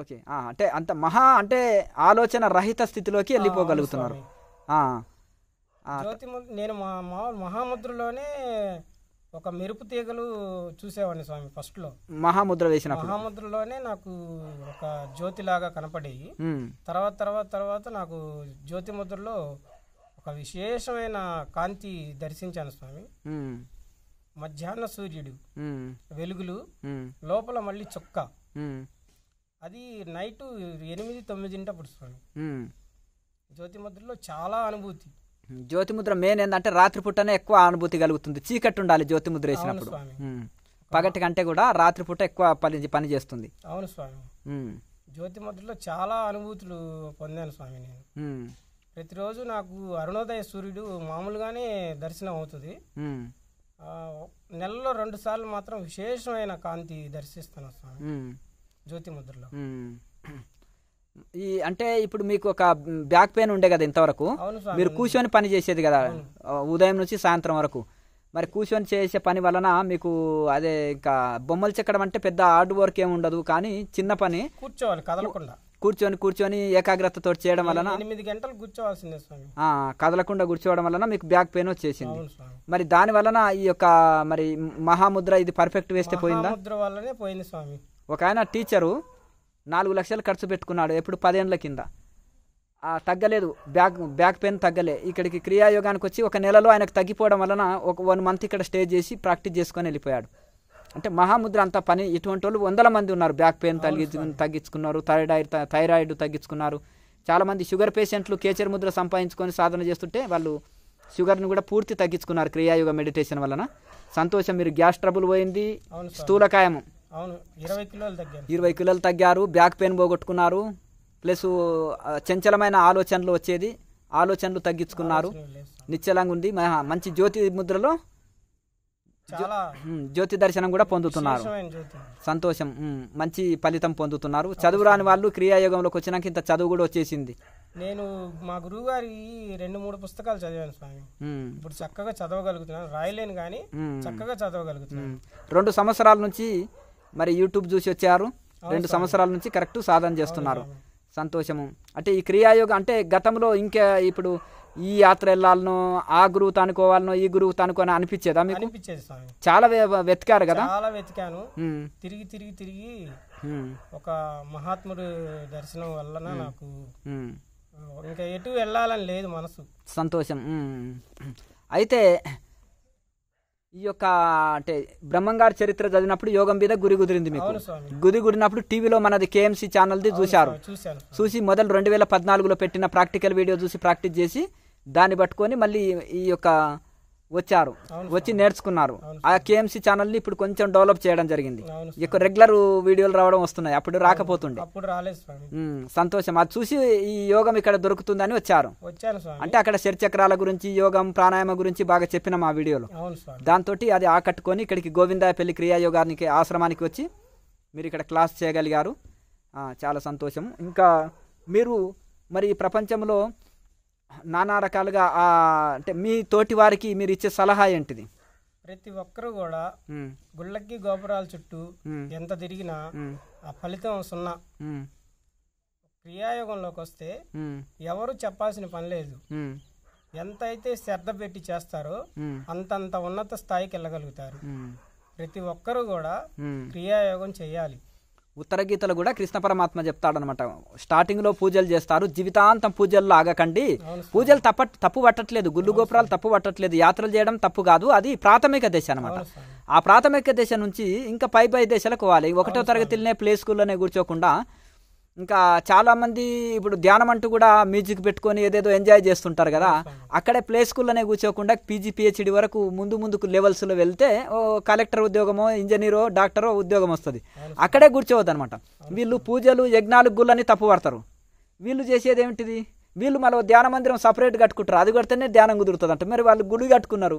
ఓకే అంటే అంత మహా అంటే ఆలోచన రహిత స్థితిలోకి వెళ్ళిపోగలుగుతున్నారు నేను మా మామూలు మహాముద్రలోనే ఒక మెరుపు తీగలు చూసేవాడిని స్వామి ఫస్ట్ లో మహాముద్ర వేసిన మహాముద్రలోనే నాకు ఒక జ్యోతి లాగా కనపడేవి తర్వాత తర్వాత తర్వాత నాకు జ్యోతి ముద్రలో ఒక విశేషమైన కాంతి దర్శించాను స్వామి మధ్యాహ్న సూర్యుడు వెలుగులు లోపల మళ్ళీ చుక్క అది నైట్ ఎనిమిది తొమ్మిదింటప్పుడు స్వామి జ్యోతిముద్రలో చాలా అనుభూతి జ్యోతిముద్ర మెయిన్ ఏంటంటే రాత్రిపూటనే ఎక్కువ అనుభూతి కలుగుతుంది చీకటి ఉండాలి జ్యోతిముద్ర వేసినప్పుడు పగటి కంటే కూడా రాత్రిపూట ఎక్కువ పని పని చేస్తుంది అవును స్వామి జ్యోతిముద్రలో చాలా అనుభూతులు పొందాను స్వామి నేను ప్రతిరోజు నాకు అరుణోదయ సూర్యుడు మామూలుగానే దర్శనం అవుతుంది నెలలో రెండు సార్లు మాత్రం విశేషమైన కాంతి దర్శిస్తాను స్వామి జ్యోతి ముద్రలో ఈ అంటే ఇప్పుడు మీకు ఒక బ్యాక్ పెయిన్ ఉండే కదా ఇంతవరకు మీరు కూర్చొని పని చేసేది కదా ఉదయం నుంచి సాయంత్రం వరకు మరి కూర్చొని చేసే పని వలన మీకు అదే ఇంకా బొమ్మలు చెక్కడం అంటే పెద్ద హార్డ్ వర్క్ ఏమి ఉండదు కానీ చిన్న పని కూర్చోవాలి కదలకుండా కూర్చొని కూర్చొని ఏకాగ్రతతో చేయడం వలన ఎనిమిది గంటలు కూర్చోవాల్సిందే స్వామి కదలకుండా కూర్చోవడం వలన మీకు బ్యాక్ పెయిన్ వచ్చేసింది మరి దాని వలన ఈ యొక్క మరి మహాముద్ర ఇది పర్ఫెక్ట్ వేస్తే పోయిందా ముద్ర వల్లనే పోయింది స్వామి ఒక ఆయన టీచరు నాలుగు లక్షలు ఖర్చు పెట్టుకున్నాడు ఎప్పుడు పదేండ్ల కింద తగ్గలేదు బ్యాక్ బ్యాక్ పెయిన్ తగ్గలే ఇక్కడికి క్రియాయోగానికి వచ్చి ఒక నెలలో ఆయనకు తగ్గిపోవడం వలన ఒక వన్ మంత్ ఇక్కడ స్టే చేసి ప్రాక్టీస్ చేసుకొని వెళ్ళిపోయాడు అంటే మహాముద్ర అంత పని ఇటువంటి వాళ్ళు వందల మంది ఉన్నారు బ్యాక్ పెయిన్ తగ్గించు తగ్గించుకున్నారు థైరాయిడ్ థైరాయిడ్ తగ్గించుకున్నారు చాలామంది షుగర్ పేషెంట్లు కేచర్ ముద్ర సంపాదించుకొని సాధన చేస్తుంటే వాళ్ళు షుగర్ని కూడా పూర్తి తగ్గించుకున్నారు క్రియాయుగ మెడిటేషన్ వలన సంతోషం మీరు గ్యాస్ ట్రబుల్ పోయింది స్థూలకాయం ఇరవై కిలోలు తగ్గారు బ్యాక్ పెయిన్ పోగొట్టుకున్నారు ప్లస్ చంచలమైన ఆలోచనలు వచ్చేది ఆలోచనలు తగ్గించుకున్నారు నిశ్చలంగా ఉంది మంచి జ్యోతి ముద్రలో జ్యోతి దర్శనం కూడా పొందుతున్నారు సంతోషం మంచి ఫలితం పొందుతున్నారు చదువు రాని వాళ్ళు క్రియాయోగంలోకి వచ్చినాక ఇంత చదువు కూడా వచ్చేసింది నేను మా గురువు గారి రెండు మూడు పుస్తకాలు చదివాను స్వామి ఇప్పుడు చక్కగా చదవగలుగుతున్నాను రాయలేను కానీ చక్కగా చదవగలుగుతున్నాను రెండు సంవత్సరాల నుంచి మరి యూట్యూబ్ చూసి వచ్చారు రెండు సంవత్సరాల నుంచి కరెక్ట్ సాధన చేస్తున్నారు సంతోషము అంటే ఈ క్రియాయోగం అంటే గతంలో ఇంకా ఇప్పుడు ఈ యాత్ర వెళ్ళాలను ఆ గురువు తనుకోవాలను ఈ గురువు అని అనిపించేదా మీకు అనిపించేది స్వామి చాలా వెతికారు కదా చాలా వెతికాను తిరిగి తిరిగి తిరిగి ఒక మహాత్ముడు దర్శనం వల్ల నాకు ఇంకా ఎటు వెళ్ళాలని లేదు మనసు సంతోషం అయితే ఈ యొక్క అంటే బ్రహ్మంగారి చరిత్ర చదివినప్పుడు యోగం మీద గురి కుదిరింది మీకు గురి కుదిరినప్పుడు టీవీలో మనది కేఎంసీ ఛానల్ది చూశారు చూసి మొదలు రెండు వేల పద్నాలుగులో పెట్టిన ప్రాక్టికల్ వీడియో చూసి ప్రాక్టీస్ చేసి దాన్ని పట్టుకొని మళ్ళీ ఈ యొక్క వచ్చారు వచ్చి నేర్చుకున్నారు ఆ కేఎంసీ ఛానల్ని ఇప్పుడు కొంచెం డెవలప్ చేయడం జరిగింది ఎక్కువ రెగ్యులర్ వీడియోలు రావడం వస్తున్నాయి అప్పుడు రాకపోతుండే సంతోషం అది చూసి ఈ యోగం ఇక్కడ దొరుకుతుందని వచ్చారు అంటే అక్కడ శరిచక్రాల గురించి యోగం ప్రాణాయామ గురించి బాగా చెప్పిన మా వీడియోలో దాంతో అది ఆకట్టుకొని ఇక్కడికి పెళ్లి క్రియా యోగానికి ఆశ్రమానికి వచ్చి మీరు ఇక్కడ క్లాస్ చేయగలిగారు చాలా సంతోషం ఇంకా మీరు మరి ప్రపంచంలో నానా రకాలుగా అంటే మీ తోటి వారికి మీరు ఇచ్చే సలహా ఏంటిది ప్రతి ఒక్కరు కూడా గుళ్ళకి గోపురాల చుట్టూ ఎంత తిరిగినా ఆ ఫలితం సున్నా క్రియాయోగంలోకి వస్తే ఎవరు చెప్పాల్సిన పని లేదు ఎంత అయితే శ్రద్ధ పెట్టి చేస్తారో అంతంత ఉన్నత స్థాయికి వెళ్ళగలుగుతారు ప్రతి ఒక్కరు కూడా క్రియాయోగం చేయాలి ఉత్తర గీతలు కూడా కృష్ణ పరమాత్మ చెప్తాడనమాట స్టార్టింగ్లో పూజలు చేస్తారు జీవితాంతం పూజల్లో ఆగకండి పూజలు తప్ప తప్పు పట్టట్లేదు గుళ్ళు గోపురాలు తప్పు పట్టట్లేదు యాత్రలు చేయడం తప్పు కాదు అది ప్రాథమిక దశ అనమాట ఆ ప్రాథమిక దశ నుంచి ఇంకా పై పై దశలకు పోవాలి ఒకటో తరగతిలోనే ప్లే స్కూల్లోనే కూర్చోకుండా ఇంకా చాలామంది ఇప్పుడు ధ్యానం అంటూ కూడా మ్యూజిక్ పెట్టుకొని ఏదేదో ఎంజాయ్ చేస్తుంటారు కదా అక్కడే ప్లే స్కూల్లోనే కూర్చోకుండా పీజీ పిహెచ్డి వరకు ముందు ముందుకు లెవెల్స్లో వెళ్తే ఓ కలెక్టర్ ఉద్యోగమో ఇంజనీరో డాక్టరో ఉద్యోగం వస్తుంది అక్కడే కూర్చోవద్దు అనమాట వీళ్ళు పూజలు యజ్ఞాలు గుళ్ళని తప్పు పడతారు వీళ్ళు చేసేది ఏమిటిది వీళ్ళు మళ్ళీ ధ్యాన మందిరం సపరేట్ కట్టుకుంటారు అది కడితేనే ధ్యానం కుదురుతుంది అంటే మరి వాళ్ళు గుడి కట్టుకున్నారు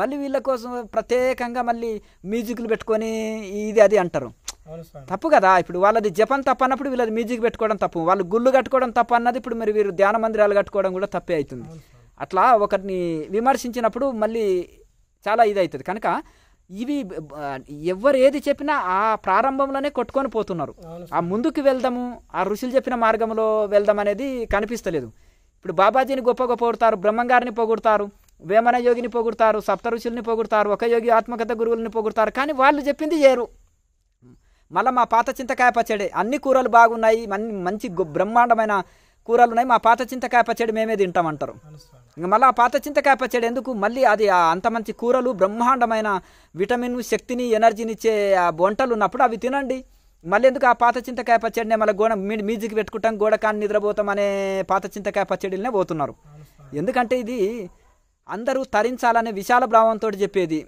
మళ్ళీ వీళ్ళ కోసం ప్రత్యేకంగా మళ్ళీ మ్యూజిక్లు పెట్టుకొని ఇది అది అంటారు తప్పు కదా ఇప్పుడు వాళ్ళది జపం తప్పు అన్నప్పుడు వీళ్ళది మ్యూజిక్ పెట్టుకోవడం తప్పు వాళ్ళు గుళ్ళు కట్టుకోవడం తప్పు అన్నది ఇప్పుడు మరి వీరు ధ్యాన మందిరాలు కట్టుకోవడం కూడా తప్పే అవుతుంది అట్లా ఒకరిని విమర్శించినప్పుడు మళ్ళీ చాలా ఇది అవుతుంది కనుక ఇవి ఎవరు ఏది చెప్పినా ఆ ప్రారంభంలోనే కొట్టుకొని పోతున్నారు ఆ ముందుకు వెళ్దాము ఆ ఋషులు చెప్పిన మార్గంలో వెళ్దాం అనేది కనిపిస్తలేదు ఇప్పుడు బాబాజీని గొప్ప గొప్ప పొగుడతారు బ్రహ్మంగారిని పొగుడతారు వేమన యోగిని పొగుడతారు సప్తఋషుల్ని పొగుడతారు ఒక యోగి ఆత్మగత గురువుల్ని పొగుడతారు కానీ వాళ్ళు చెప్పింది చేయరు మళ్ళీ మా పాత చింతకాయ పచ్చడి అన్ని కూరలు బాగున్నాయి మన్ మంచి బ్రహ్మాండమైన కూరలు ఉన్నాయి మా పాత చింతకాయ పచ్చడి మేమే తింటామంటారు ఇంకా మళ్ళీ ఆ పాత చింతకాయ పచ్చడి ఎందుకు మళ్ళీ అది అంత మంచి కూరలు బ్రహ్మాండమైన విటమిన్ శక్తిని ఎనర్జీని ఇచ్చే వంటలు ఉన్నప్పుడు అవి తినండి మళ్ళీ ఎందుకు ఆ పాత చింతకాయ పచ్చడినే మళ్ళీ గోడ మ్యూజిక్ పెట్టుకుంటాం గోడ కాని నిద్రపోతాం అనే పాత చింతకాయ పచ్చడినే పోతున్నారు ఎందుకంటే ఇది అందరూ తరించాలనే విశాల భావంతో చెప్పేది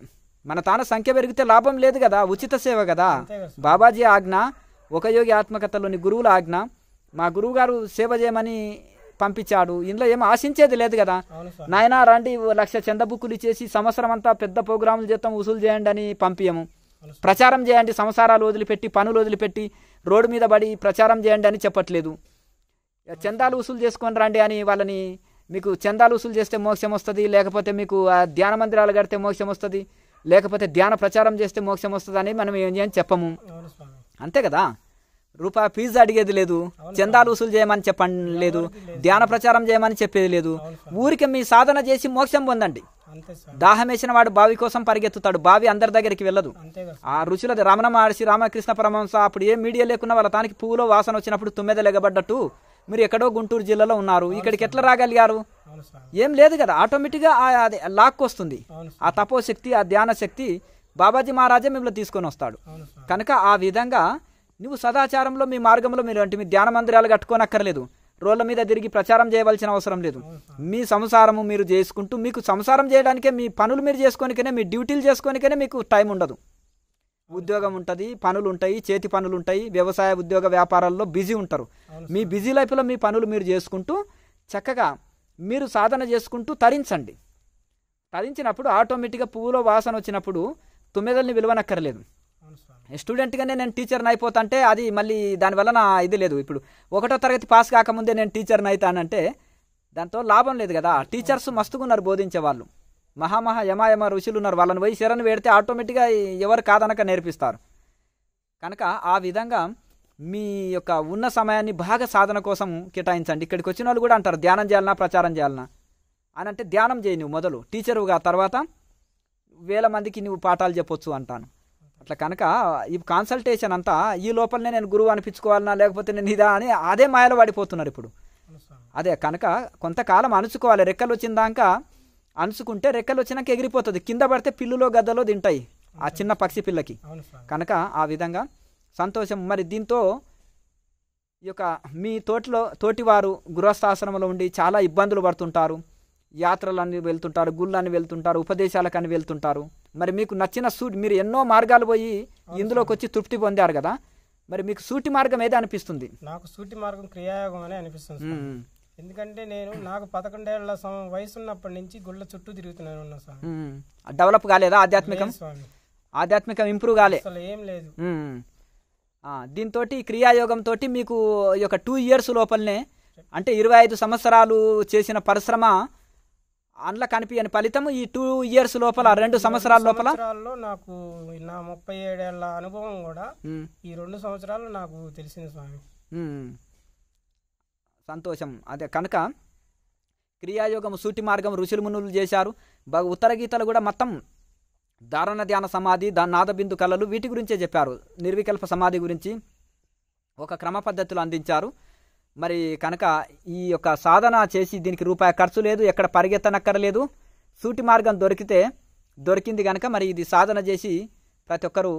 మన తాన సంఖ్య పెరిగితే లాభం లేదు కదా ఉచిత సేవ కదా బాబాజీ ఆజ్ఞ ఒక యోగి ఆత్మకథలోని గురువుల ఆజ్ఞ మా గురువుగారు సేవ చేయమని పంపించాడు ఇందులో ఏం ఆశించేది లేదు కదా నాయన రండి లక్ష చంద బుక్కులు ఇచ్చేసి సంవత్సరం అంతా పెద్ద ప్రోగ్రాములు చేస్తాం వసూలు చేయండి అని పంపించము ప్రచారం చేయండి సంవత్సరాలు వదిలిపెట్టి పనులు వదిలిపెట్టి రోడ్డు మీద పడి ప్రచారం చేయండి అని చెప్పట్లేదు చందాలు వసూలు చేసుకొని రండి అని వాళ్ళని మీకు చందాలు వసూలు చేస్తే మోక్షం వస్తుంది లేకపోతే మీకు ధ్యాన మందిరాలు కడితే మోక్షం వస్తుంది లేకపోతే ధ్యాన ప్రచారం చేస్తే మోక్షం వస్తుంది అని మనం ఏం చేయని చెప్పము అంతే కదా రూపాయి ఫీజు అడిగేది లేదు చందాలు వసూలు చేయమని చెప్పండి లేదు ధ్యాన ప్రచారం చేయమని చెప్పేది లేదు ఊరికి మీ సాధన చేసి మోక్షం పొందండి దాహమేసిన వాడు బావి కోసం పరిగెత్తుతాడు బావి అందరి దగ్గరికి వెళ్ళదు ఆ రుచులది రమణ మహర్షి రామకృష్ణ పరమహంస అప్పుడు ఏ మీడియా లేకున్నా వాళ్ళ తానికి పువ్వులో వాసన వచ్చినప్పుడు తుమ్మెద లెగబడ్డట్టు మీరు ఎక్కడో గుంటూరు జిల్లాలో ఉన్నారు ఇక్కడికి ఎట్లా రాగలిగారు ఏం లేదు కదా ఆటోమేటిక్గా అది లాక్ వస్తుంది ఆ తపోశక్తి ఆ ధ్యాన శక్తి బాబాజీ మహారాజే మిమ్మల్ని తీసుకొని వస్తాడు కనుక ఆ విధంగా నువ్వు సదాచారంలో మీ మార్గంలో మీరు అంటే మీ ధ్యాన మందిరాలు కట్టుకోనక్కర్లేదు రోడ్ల మీద తిరిగి ప్రచారం చేయవలసిన అవసరం లేదు మీ సంసారము మీరు చేసుకుంటూ మీకు సంసారం చేయడానికే మీ పనులు మీరు చేసుకోనికనే మీ డ్యూటీలు చేసుకోనికనే మీకు టైం ఉండదు ఉద్యోగం ఉంటుంది పనులు ఉంటాయి చేతి పనులు ఉంటాయి వ్యవసాయ ఉద్యోగ వ్యాపారాల్లో బిజీ ఉంటారు మీ బిజీ లైఫ్లో మీ పనులు మీరు చేసుకుంటూ చక్కగా మీరు సాధన చేసుకుంటూ తరించండి తరించినప్పుడు ఆటోమేటిక్గా పువ్వులో వాసన వచ్చినప్పుడు తుమ్మెదల్ని విలువనక్కర్లేదు స్టూడెంట్గానే నేను టీచర్ని అంటే అది మళ్ళీ దానివల్ల నా ఇది లేదు ఇప్పుడు ఒకటో తరగతి పాస్ కాకముందే నేను టీచర్ని అవుతానంటే దాంతో లాభం లేదు కదా టీచర్స్ మస్తుగా ఉన్నారు బోధించే వాళ్ళు మహామహా యమాయమ ఋషులు ఉన్నారు వాళ్ళని పోయి శరణ్ వేడితే ఆటోమేటిక్గా ఎవరు కాదనక నేర్పిస్తారు కనుక ఆ విధంగా మీ యొక్క ఉన్న సమయాన్ని బాగా సాధన కోసం కేటాయించండి ఇక్కడికి వచ్చిన వాళ్ళు కూడా అంటారు ధ్యానం చేయాలన్నా ప్రచారం చేయాలన్నా అని అంటే ధ్యానం చేయి నువ్వు మొదలు టీచరుగా తర్వాత వేల మందికి నువ్వు పాఠాలు చెప్పొచ్చు అంటాను అట్లా కనుక ఈ కన్సల్టేషన్ అంతా ఈ లోపలనే నేను గురువు అనిపించుకోవాలన్నా లేకపోతే నేను ఇదా అని అదే మాయలో పడిపోతున్నారు ఇప్పుడు అదే కనుక కొంతకాలం అణుచుకోవాలి రెక్కలు వచ్చిందాక అణుచుకుంటే రెక్కలు వచ్చినాక ఎగిరిపోతుంది కింద పడితే పిల్లులో గద్దలో తింటాయి ఆ చిన్న పక్షి పిల్లకి కనుక ఆ విధంగా సంతోషం మరి దీంతో ఈ యొక్క మీ తోటిలో తోటివారు గృహస్థాశ్రమంలో ఉండి చాలా ఇబ్బందులు పడుతుంటారు యాత్రలన్నీ వెళ్తుంటారు గుళ్ళని వెళ్తుంటారు ఉపదేశాలకని వెళ్తుంటారు మరి మీకు నచ్చిన సూట్ మీరు ఎన్నో మార్గాలు పోయి ఇందులోకి వచ్చి తృప్తి పొందారు కదా మరి మీకు సూటి మార్గం ఏదో అనిపిస్తుంది నాకు సూటి మార్గం క్రియాయోగం అనే అనిపిస్తుంది ఎందుకంటే నేను నాకు పదకొండేళ్ల వయసు ఉన్నప్పటి నుంచి గుళ్ళ చుట్టూ తిరుగుతున్నాను డెవలప్ కాలేదా ఆధ్యాత్మికం ఆధ్యాత్మికం ఇంప్రూవ్ కాలే అసలు ఏం లేదు దీంతో క్రియాయోగం తోటి మీకు ఈ యొక్క టూ ఇయర్స్ లోపలనే అంటే ఇరవై ఐదు సంవత్సరాలు చేసిన పరిశ్రమ అందులో కనిపించని ఫలితం ఈ టూ ఇయర్స్ లోపల రెండు సంవత్సరాల లోపల నాకు నా ముప్పై ఏడేళ్ల అనుభవం కూడా ఈ రెండు సంవత్సరాలు నాకు తెలిసిన స్వామి సంతోషం అదే కనుక క్రియాయోగం సూటి మార్గం ఋషులు మునులు చేశారు ఉత్తర గీతలు కూడా మొత్తం ధారణ ధ్యాన సమాధి దా నాదబిందు కళలు వీటి గురించే చెప్పారు నిర్వికల్ప సమాధి గురించి ఒక క్రమ పద్ధతులు అందించారు మరి కనుక ఈ యొక్క సాధన చేసి దీనికి రూపాయి ఖర్చు లేదు ఎక్కడ పరిగెత్తనక్కర్లేదు సూటి మార్గం దొరికితే దొరికింది కనుక మరి ఇది సాధన చేసి ప్రతి ఒక్కరూ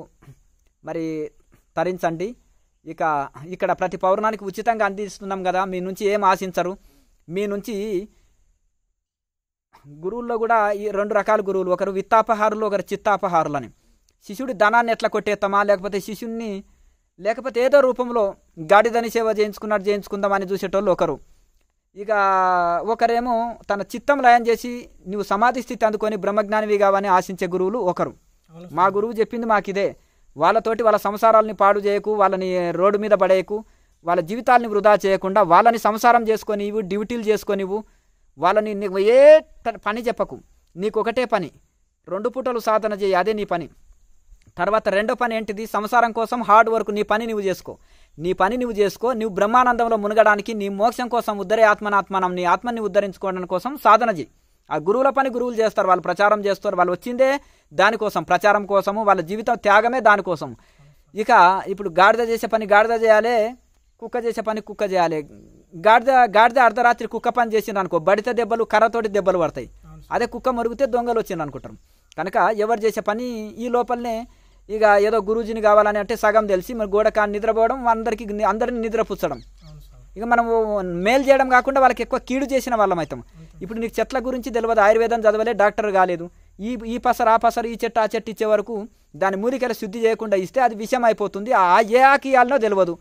మరి తరించండి ఇక ఇక్కడ ప్రతి పౌర్ణానికి ఉచితంగా అందిస్తున్నాం కదా మీ నుంచి ఏం ఆశించరు మీ నుంచి గురువుల్లో కూడా ఈ రెండు రకాల గురువులు ఒకరు విత్తాపహారులు ఒకరు చిత్తాపహారులు అని శిష్యుడి ధనాన్ని ఎట్లా కొట్టేస్తామా లేకపోతే శిష్యుణ్ణి లేకపోతే ఏదో రూపంలో గాడిదని సేవ చేయించుకున్నాడు చేయించుకుందామని చూసేటోళ్ళు ఒకరు ఇక ఒకరేమో తన చిత్తం లయం చేసి నువ్వు సమాధి స్థితి అందుకొని బ్రహ్మజ్ఞానివి కావని ఆశించే గురువులు ఒకరు మా గురువు చెప్పింది మాకు ఇదే వాళ్ళతోటి వాళ్ళ సంసారాలని పాడు చేయకు వాళ్ళని రోడ్డు మీద పడేయకు వాళ్ళ జీవితాలని వృధా చేయకుండా వాళ్ళని సంసారం ఇవ్వు డ్యూటీలు ఇవ్వు వాళ్ళని ఏ పని చెప్పకు నీకు పని రెండు పూటలు సాధన చేయి అదే నీ పని తర్వాత రెండో పని ఏంటిది సంసారం కోసం హార్డ్ వర్క్ నీ పని నువ్వు చేసుకో నీ పని నువ్వు చేసుకో నువ్వు బ్రహ్మానందంలో మునగడానికి నీ మోక్షం కోసం ఉద్ధరే ఆత్మనాత్మానం నీ ఆత్మని ఉద్ధరించుకోవడం కోసం సాధన చేయి ఆ గురువుల పని గురువులు చేస్తారు వాళ్ళు ప్రచారం చేస్తారు వాళ్ళు వచ్చిందే దానికోసం ప్రచారం కోసము వాళ్ళ జీవితం త్యాగమే దానికోసం ఇక ఇప్పుడు గాడిద చేసే పని గాడిద చేయాలి కుక్క చేసే పని కుక్క చేయాలి గాడిద గాడిద అర్ధరాత్రి కుక్క పని చేసింది అనుకో బడిత దెబ్బలు కర్రతోటి దెబ్బలు పడతాయి అదే కుక్క మరుగుతే దొంగలు వచ్చింది అనుకుంటారు కనుక ఎవరు చేసే పని ఈ లోపలనే ఇక ఏదో గురూజీని కావాలని అంటే సగం తెలిసి మరి గోడ కాని నిద్రపోవడం అందరికీ అందరిని నిద్రపుచ్చడం ఇక మనము మేలు చేయడం కాకుండా వాళ్ళకి ఎక్కువ కీడు చేసిన వాళ్ళం అవుతాం ఇప్పుడు నీకు చెట్ల గురించి తెలియదు ఆయుర్వేదం చదవలే డాక్టర్ కాలేదు ఈ ఈ పసరు ఆ పసరు ఈ చెట్టు ఆ చెట్టు ఇచ్చే వరకు దాని మూలికలు శుద్ధి చేయకుండా ఇస్తే అది విషయం అయిపోతుంది ఆ ఏ ఆకి ఇవ్వాలనో తెలియదు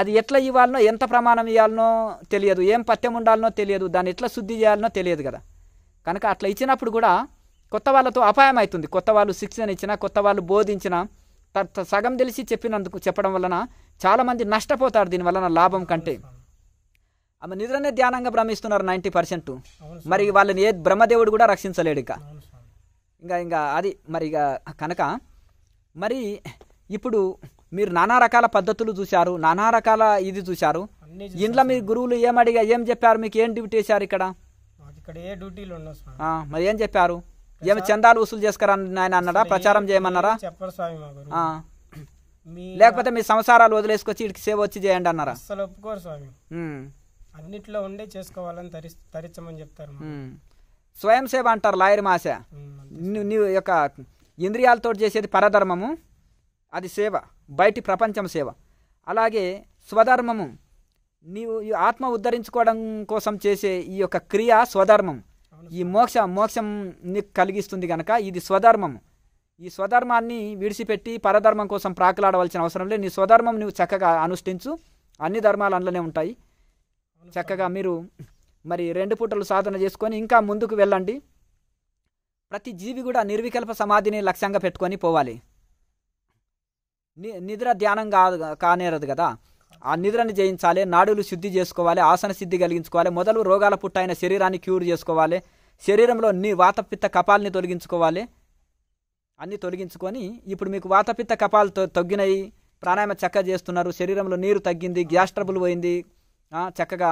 అది ఎట్లా ఇవ్వాలనో ఎంత ప్రమాణం ఇవ్వాలనో తెలియదు ఏం పథ్యం ఉండాలనో తెలియదు దాన్ని ఎట్లా శుద్ధి చేయాలనో తెలియదు కదా కనుక అట్లా ఇచ్చినప్పుడు కూడా కొత్త వాళ్ళతో అపాయం అవుతుంది కొత్త వాళ్ళు శిక్షణ ఇచ్చినా కొత్త వాళ్ళు బోధించినా సగం తెలిసి చెప్పినందుకు చెప్పడం వలన చాలామంది నష్టపోతారు దీని వలన లాభం కంటే ఆమె నిద్రనే ధ్యానంగా భ్రమిస్తున్నారు నైంటీ పర్సెంట్ మరి వాళ్ళని ఏ బ్రహ్మదేవుడు కూడా రక్షించలేడు ఇక ఇంకా ఇంకా అది మరి ఇక కనుక మరి ఇప్పుడు మీరు నానా రకాల పద్ధతులు చూశారు నానా రకాల ఇది చూశారు ఇంట్లో మీ గురువులు ఏమడిగా ఏం చెప్పారు మీకు ఏం డ్యూటీ వేశారు ఇక్కడ మరి ఏం చెప్పారు ఏమి చందాలు వసూలు చేసుకురాని ఆయన అన్నారా ప్రచారం చేయమన్నారా చెప్పరు స్వామి లేకపోతే మీ సంసారాలు వదిలేసుకొచ్చి ఇటు సేవ వచ్చి చేయండి అన్నారా అసలు ఒప్పుకోరు స్వామి అన్నిట్లో ఉండే చేసుకోవాలని తరి తరించమని చెప్తారు స్వయం సేవ అంటారు లాయర్ మాస నీ యొక్క ఇంద్రియాలతో చేసేది పరధర్మము అది సేవ బయటి ప్రపంచం సేవ అలాగే స్వధర్మము నీవు ఆత్మ ఉద్ధరించుకోవడం కోసం చేసే ఈ యొక్క క్రియ స్వధర్మం ఈ మోక్ష మోక్షం కలిగిస్తుంది కనుక ఇది స్వధర్మం ఈ స్వధర్మాన్ని విడిచిపెట్టి పరధర్మం కోసం ప్రాకులాడవలసిన అవసరం లేదు నీ స్వధర్మం నువ్వు చక్కగా అనుష్ఠించు అన్ని ధర్మాలు అందులోనే ఉంటాయి చక్కగా మీరు మరి రెండు పూటలు సాధన చేసుకొని ఇంకా ముందుకు వెళ్ళండి ప్రతి జీవి కూడా నిర్వికల్ప సమాధిని లక్ష్యంగా పెట్టుకొని పోవాలి నిద్ర ధ్యానం కాదు కానేరదు కదా ఆ నిద్రను జయించాలి నాడులు శుద్ధి చేసుకోవాలి ఆసన సిద్ధి కలిగించుకోవాలి మొదలు రోగాల పుట్టైన శరీరాన్ని క్యూర్ చేసుకోవాలి శరీరంలో నీ వాతపిత్త కపాలని తొలగించుకోవాలి అన్ని తొలగించుకొని ఇప్పుడు మీకు వాతపిత్త కపాలు తగ్గినాయి ప్రాణాయామ చక్క చేస్తున్నారు శరీరంలో నీరు తగ్గింది గ్యాస్ ట్రబుల్ పోయింది చక్కగా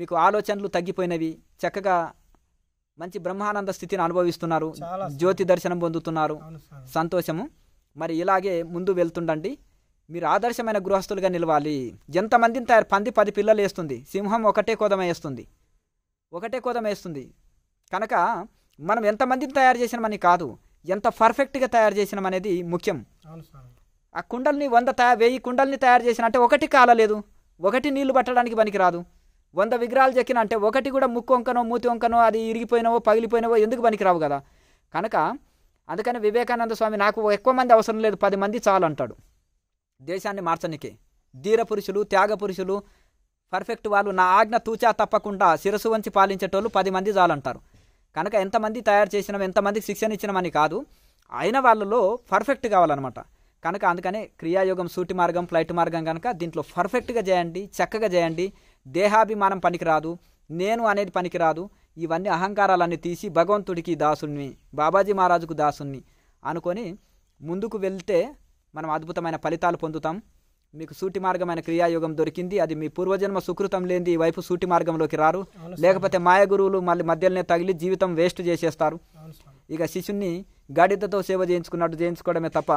మీకు ఆలోచనలు తగ్గిపోయినవి చక్కగా మంచి బ్రహ్మానంద స్థితిని అనుభవిస్తున్నారు జ్యోతి దర్శనం పొందుతున్నారు సంతోషము మరి ఇలాగే ముందు వెళ్తుండండి మీరు ఆదర్శమైన గృహస్థులుగా నిలవాలి ఎంతమందిని తయారు పంది పది పిల్లలు వేస్తుంది సింహం ఒకటే కోదం వేస్తుంది ఒకటే కోదమ వేస్తుంది కనుక మనం ఎంతమందిని తయారు చేసినామని కాదు ఎంత పర్ఫెక్ట్గా తయారు చేసినామనేది ముఖ్యం ఆ కుండల్ని వంద తయారు వెయ్యి కుండల్ని తయారు చేసిన అంటే ఒకటి కాలలేదు ఒకటి నీళ్లు పట్టడానికి పనికిరాదు వంద విగ్రహాలు చెక్కిన అంటే ఒకటి కూడా ముక్కు వంకనో మూతి వంకనో అది ఇరిగిపోయినవో పగిలిపోయినవో ఎందుకు పనికిరావు కదా కనుక అందుకని వివేకానంద స్వామి నాకు ఎక్కువ మంది అవసరం లేదు పది మంది చాలు అంటాడు దేశాన్ని మార్చనికి ధీర పురుషులు త్యాగ పురుషులు పర్ఫెక్ట్ వాళ్ళు నా ఆజ్ఞ తూచా తప్పకుండా శిరసు వంచి పాలించేటోళ్ళు పది మంది చాలంటారు కనుక ఎంతమంది తయారు చేసినాం ఎంతమందికి శిక్షణ ఇచ్చినామని కాదు అయిన వాళ్ళలో పర్ఫెక్ట్ కావాలన్నమాట కనుక అందుకనే క్రియాయోగం సూటి మార్గం ఫ్లైట్ మార్గం కనుక దీంట్లో పర్ఫెక్ట్గా చేయండి చక్కగా చేయండి దేహాభిమానం పనికిరాదు నేను అనేది పనికిరాదు ఇవన్నీ అహంకారాలన్నీ తీసి భగవంతుడికి దాసుని బాబాజీ మహారాజుకు దాసుని అనుకొని ముందుకు వెళ్తే మనం అద్భుతమైన ఫలితాలు పొందుతాం మీకు సూటి మార్గమైన క్రియాయోగం దొరికింది అది మీ పూర్వజన్మ సుకృతం లేని ఈ వైపు సూటి మార్గంలోకి రారు లేకపోతే మాయ గురువులు మళ్ళీ మధ్యలోనే తగిలి జీవితం వేస్ట్ చేసేస్తారు ఇక శిష్యుని గాడిదతో సేవ చేయించుకున్నట్టు చేయించుకోవడమే తప్ప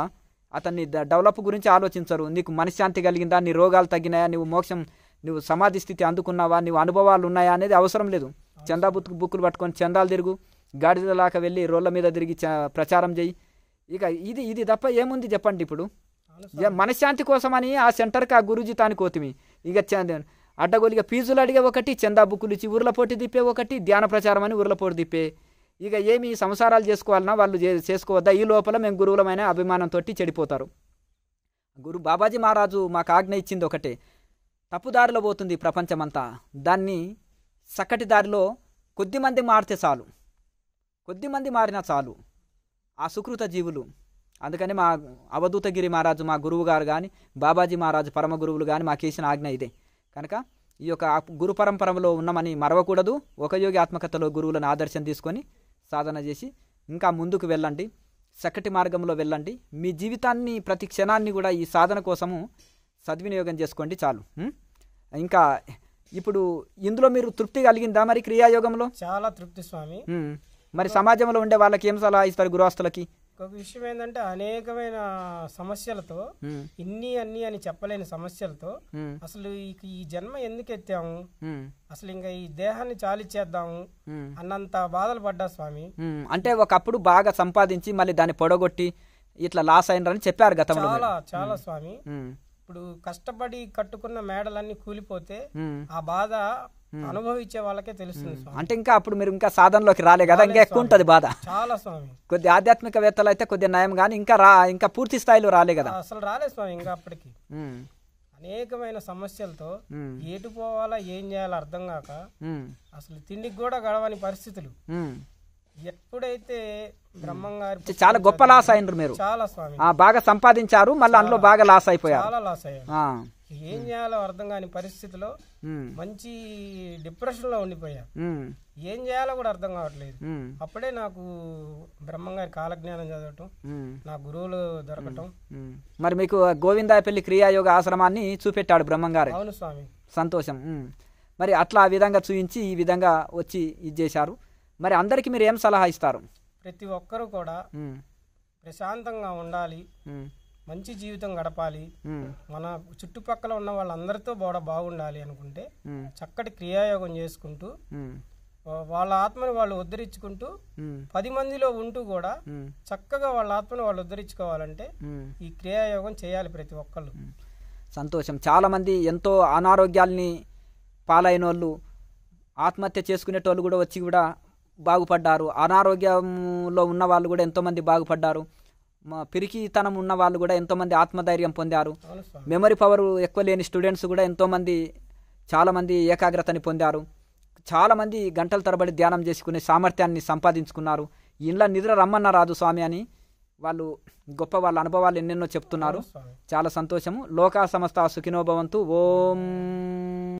అతన్ని డెవలప్ గురించి ఆలోచించరు నీకు మనశ్శాంతి కలిగిందా నీ రోగాలు తగ్గినాయా నువ్వు మోక్షం నువ్వు సమాధి స్థితి అందుకున్నావా నువ్వు అనుభవాలు ఉన్నాయా అనేది అవసరం లేదు చందా బుక్కులు పట్టుకొని చందాలు తిరుగు గాడిదలాక వెళ్ళి రోళ్ళ మీద తిరిగి ప్రచారం చేయి ఇక ఇది ఇది తప్ప ఏముంది చెప్పండి ఇప్పుడు మనశ్శాంతి కోసమని ఆ సెంటర్కి ఆ గురుజీ తాను కోతిమి ఇక అడ్డగోలిగా ఫీజులు అడిగే ఒకటి చందా బుక్కులు ఇచ్చి ఊర్ల పోటీ తిప్పే ఒకటి ధ్యాన ప్రచారం అని ఊర్ల పోటీ తిప్పే ఇక ఏమి సంసారాలు చేసుకోవాలన్నా వాళ్ళు చేసుకోవద్దా ఈ లోపల మేము గురువులమైన అభిమానంతో చెడిపోతారు గురు బాబాజీ మహారాజు మాకు ఆజ్ఞ ఇచ్చింది ఒకటే తప్పుదారిలో పోతుంది ప్రపంచమంతా దాన్ని చక్కటి దారిలో కొద్దిమంది మారితే చాలు కొద్దిమంది మారినా చాలు ఆ సుకృత జీవులు అందుకని మా అవధూతగిరి మహారాజు మా గురువు గారు కానీ బాబాజీ మహారాజు పరమ గురువులు కానీ మాకు వేసిన ఆజ్ఞ ఇదే కనుక ఈ యొక్క గురు పరంపరలో ఉన్నామని మరవకూడదు ఒక యోగి ఆత్మకథలో గురువులను ఆదర్శం తీసుకొని సాధన చేసి ఇంకా ముందుకు వెళ్ళండి చక్కటి మార్గంలో వెళ్ళండి మీ జీవితాన్ని ప్రతి క్షణాన్ని కూడా ఈ సాధన కోసము సద్వినియోగం చేసుకోండి చాలు ఇంకా ఇప్పుడు ఇందులో మీరు తృప్తి కలిగిందా మరి క్రియాయోగంలో చాలా తృప్తి స్వామి మరి సమాజంలో ఉండే వాళ్ళకి ఏం సలహా ఇస్తారు గృహస్థులకి ఒక విషయం ఏంటంటే అనేకమైన సమస్యలతో ఇన్ని అన్ని అని చెప్పలేని సమస్యలతో అసలు ఈ జన్మ ఎందుకు ఎత్తాము అసలు ఇంకా ఈ దేహాన్ని చాలిచ్చేద్దాము అన్నంత బాధలు పడ్డా స్వామి అంటే ఒకప్పుడు బాగా సంపాదించి మళ్ళీ దాన్ని పొడగొట్టి ఇట్లా లాస్ అయినరని చెప్పారు గతంలో చాలా చాలా స్వామి ఇప్పుడు కష్టపడి కట్టుకున్న మేడలన్నీ కూలిపోతే ఆ బాధ Hmm. అనుభవించే వాళ్ళకే తెలుస్తుంది hmm. అంటే ఇంకా అప్పుడు మీరు ఇంకా సాధనలోకి రాలే కదా ఇంకా ఎక్కువ ఉంటది బాధ చాలా స్వామి కొద్ది ఆధ్యాత్మికవేత్తలు అయితే కొద్ది నయం కానీ ఇంకా రా ఇంకా పూర్తి స్థాయిలో రాలే కదా అసలు రాలే స్వామి ఇంకా అప్పటికి hmm. అనేకమైన సమస్యలతో ఏటు పోవాలా ఏం చేయాలో అర్థం కాక అసలు తిండికి కూడా గడవని పరిస్థితులు ఎప్పుడైతే బ్రహ్మంగారు చాలా గొప్ప లాస్ అయినరు మీరు చాలా స్వామి బాగా సంపాదించారు మళ్ళీ అందులో బాగా లాస్ అయిపోయారు చాలా లాస్ అయ్యారు ఏం చేయాలో అర్థం కాని పరిస్థితిలో మంచి డిప్రెషన్ లో ఉండిపోయారు ఏం చేయాలో కూడా అర్థం కావట్లేదు అప్పుడే నాకు బ్రహ్మంగారి కాలజ్ఞానం చదవటం నా గురువులు దొరకటం మరి మీకు గోవిందాపల్లి క్రియాయోగ ఆశ్రమాన్ని చూపెట్టాడు బ్రహ్మంగారు అవును స్వామి సంతోషం మరి అట్లా ఆ విధంగా చూపించి ఈ విధంగా వచ్చి ఇది చేశారు మరి అందరికి మీరు ఏం సలహా ఇస్తారు ప్రతి ఒక్కరు కూడా ప్రశాంతంగా ఉండాలి మంచి జీవితం గడపాలి మన చుట్టుపక్కల ఉన్న వాళ్ళందరితో కూడా బాగుండాలి అనుకుంటే చక్కటి క్రియాయోగం చేసుకుంటూ వాళ్ళ ఆత్మను వాళ్ళు ఉద్ధరించుకుంటూ పది మందిలో ఉంటూ కూడా చక్కగా వాళ్ళ ఆత్మను వాళ్ళు ఉద్ధరించుకోవాలంటే ఈ క్రియాయోగం చేయాలి ప్రతి ఒక్కళ్ళు సంతోషం చాలామంది ఎంతో అనారోగ్యాల్ని పాలైన వాళ్ళు ఆత్మహత్య చేసుకునేటోళ్ళు కూడా వచ్చి కూడా బాగుపడ్డారు అనారోగ్యంలో ఉన్న వాళ్ళు కూడా ఎంతోమంది బాగుపడ్డారు మా పిరికితనం ఉన్న వాళ్ళు కూడా ఎంతోమంది ఆత్మధైర్యం పొందారు మెమరీ పవర్ ఎక్కువ లేని స్టూడెంట్స్ కూడా ఎంతోమంది చాలామంది ఏకాగ్రతని పొందారు చాలామంది గంటల తరబడి ధ్యానం చేసుకునే సామర్థ్యాన్ని సంపాదించుకున్నారు ఇంట్లో నిద్ర రమ్మన్న రాదు స్వామి అని వాళ్ళు గొప్ప వాళ్ళ అనుభవాలు ఎన్నెన్నో చెప్తున్నారు చాలా సంతోషము లోకా సంస్థ సుఖినోభవంతు ఓం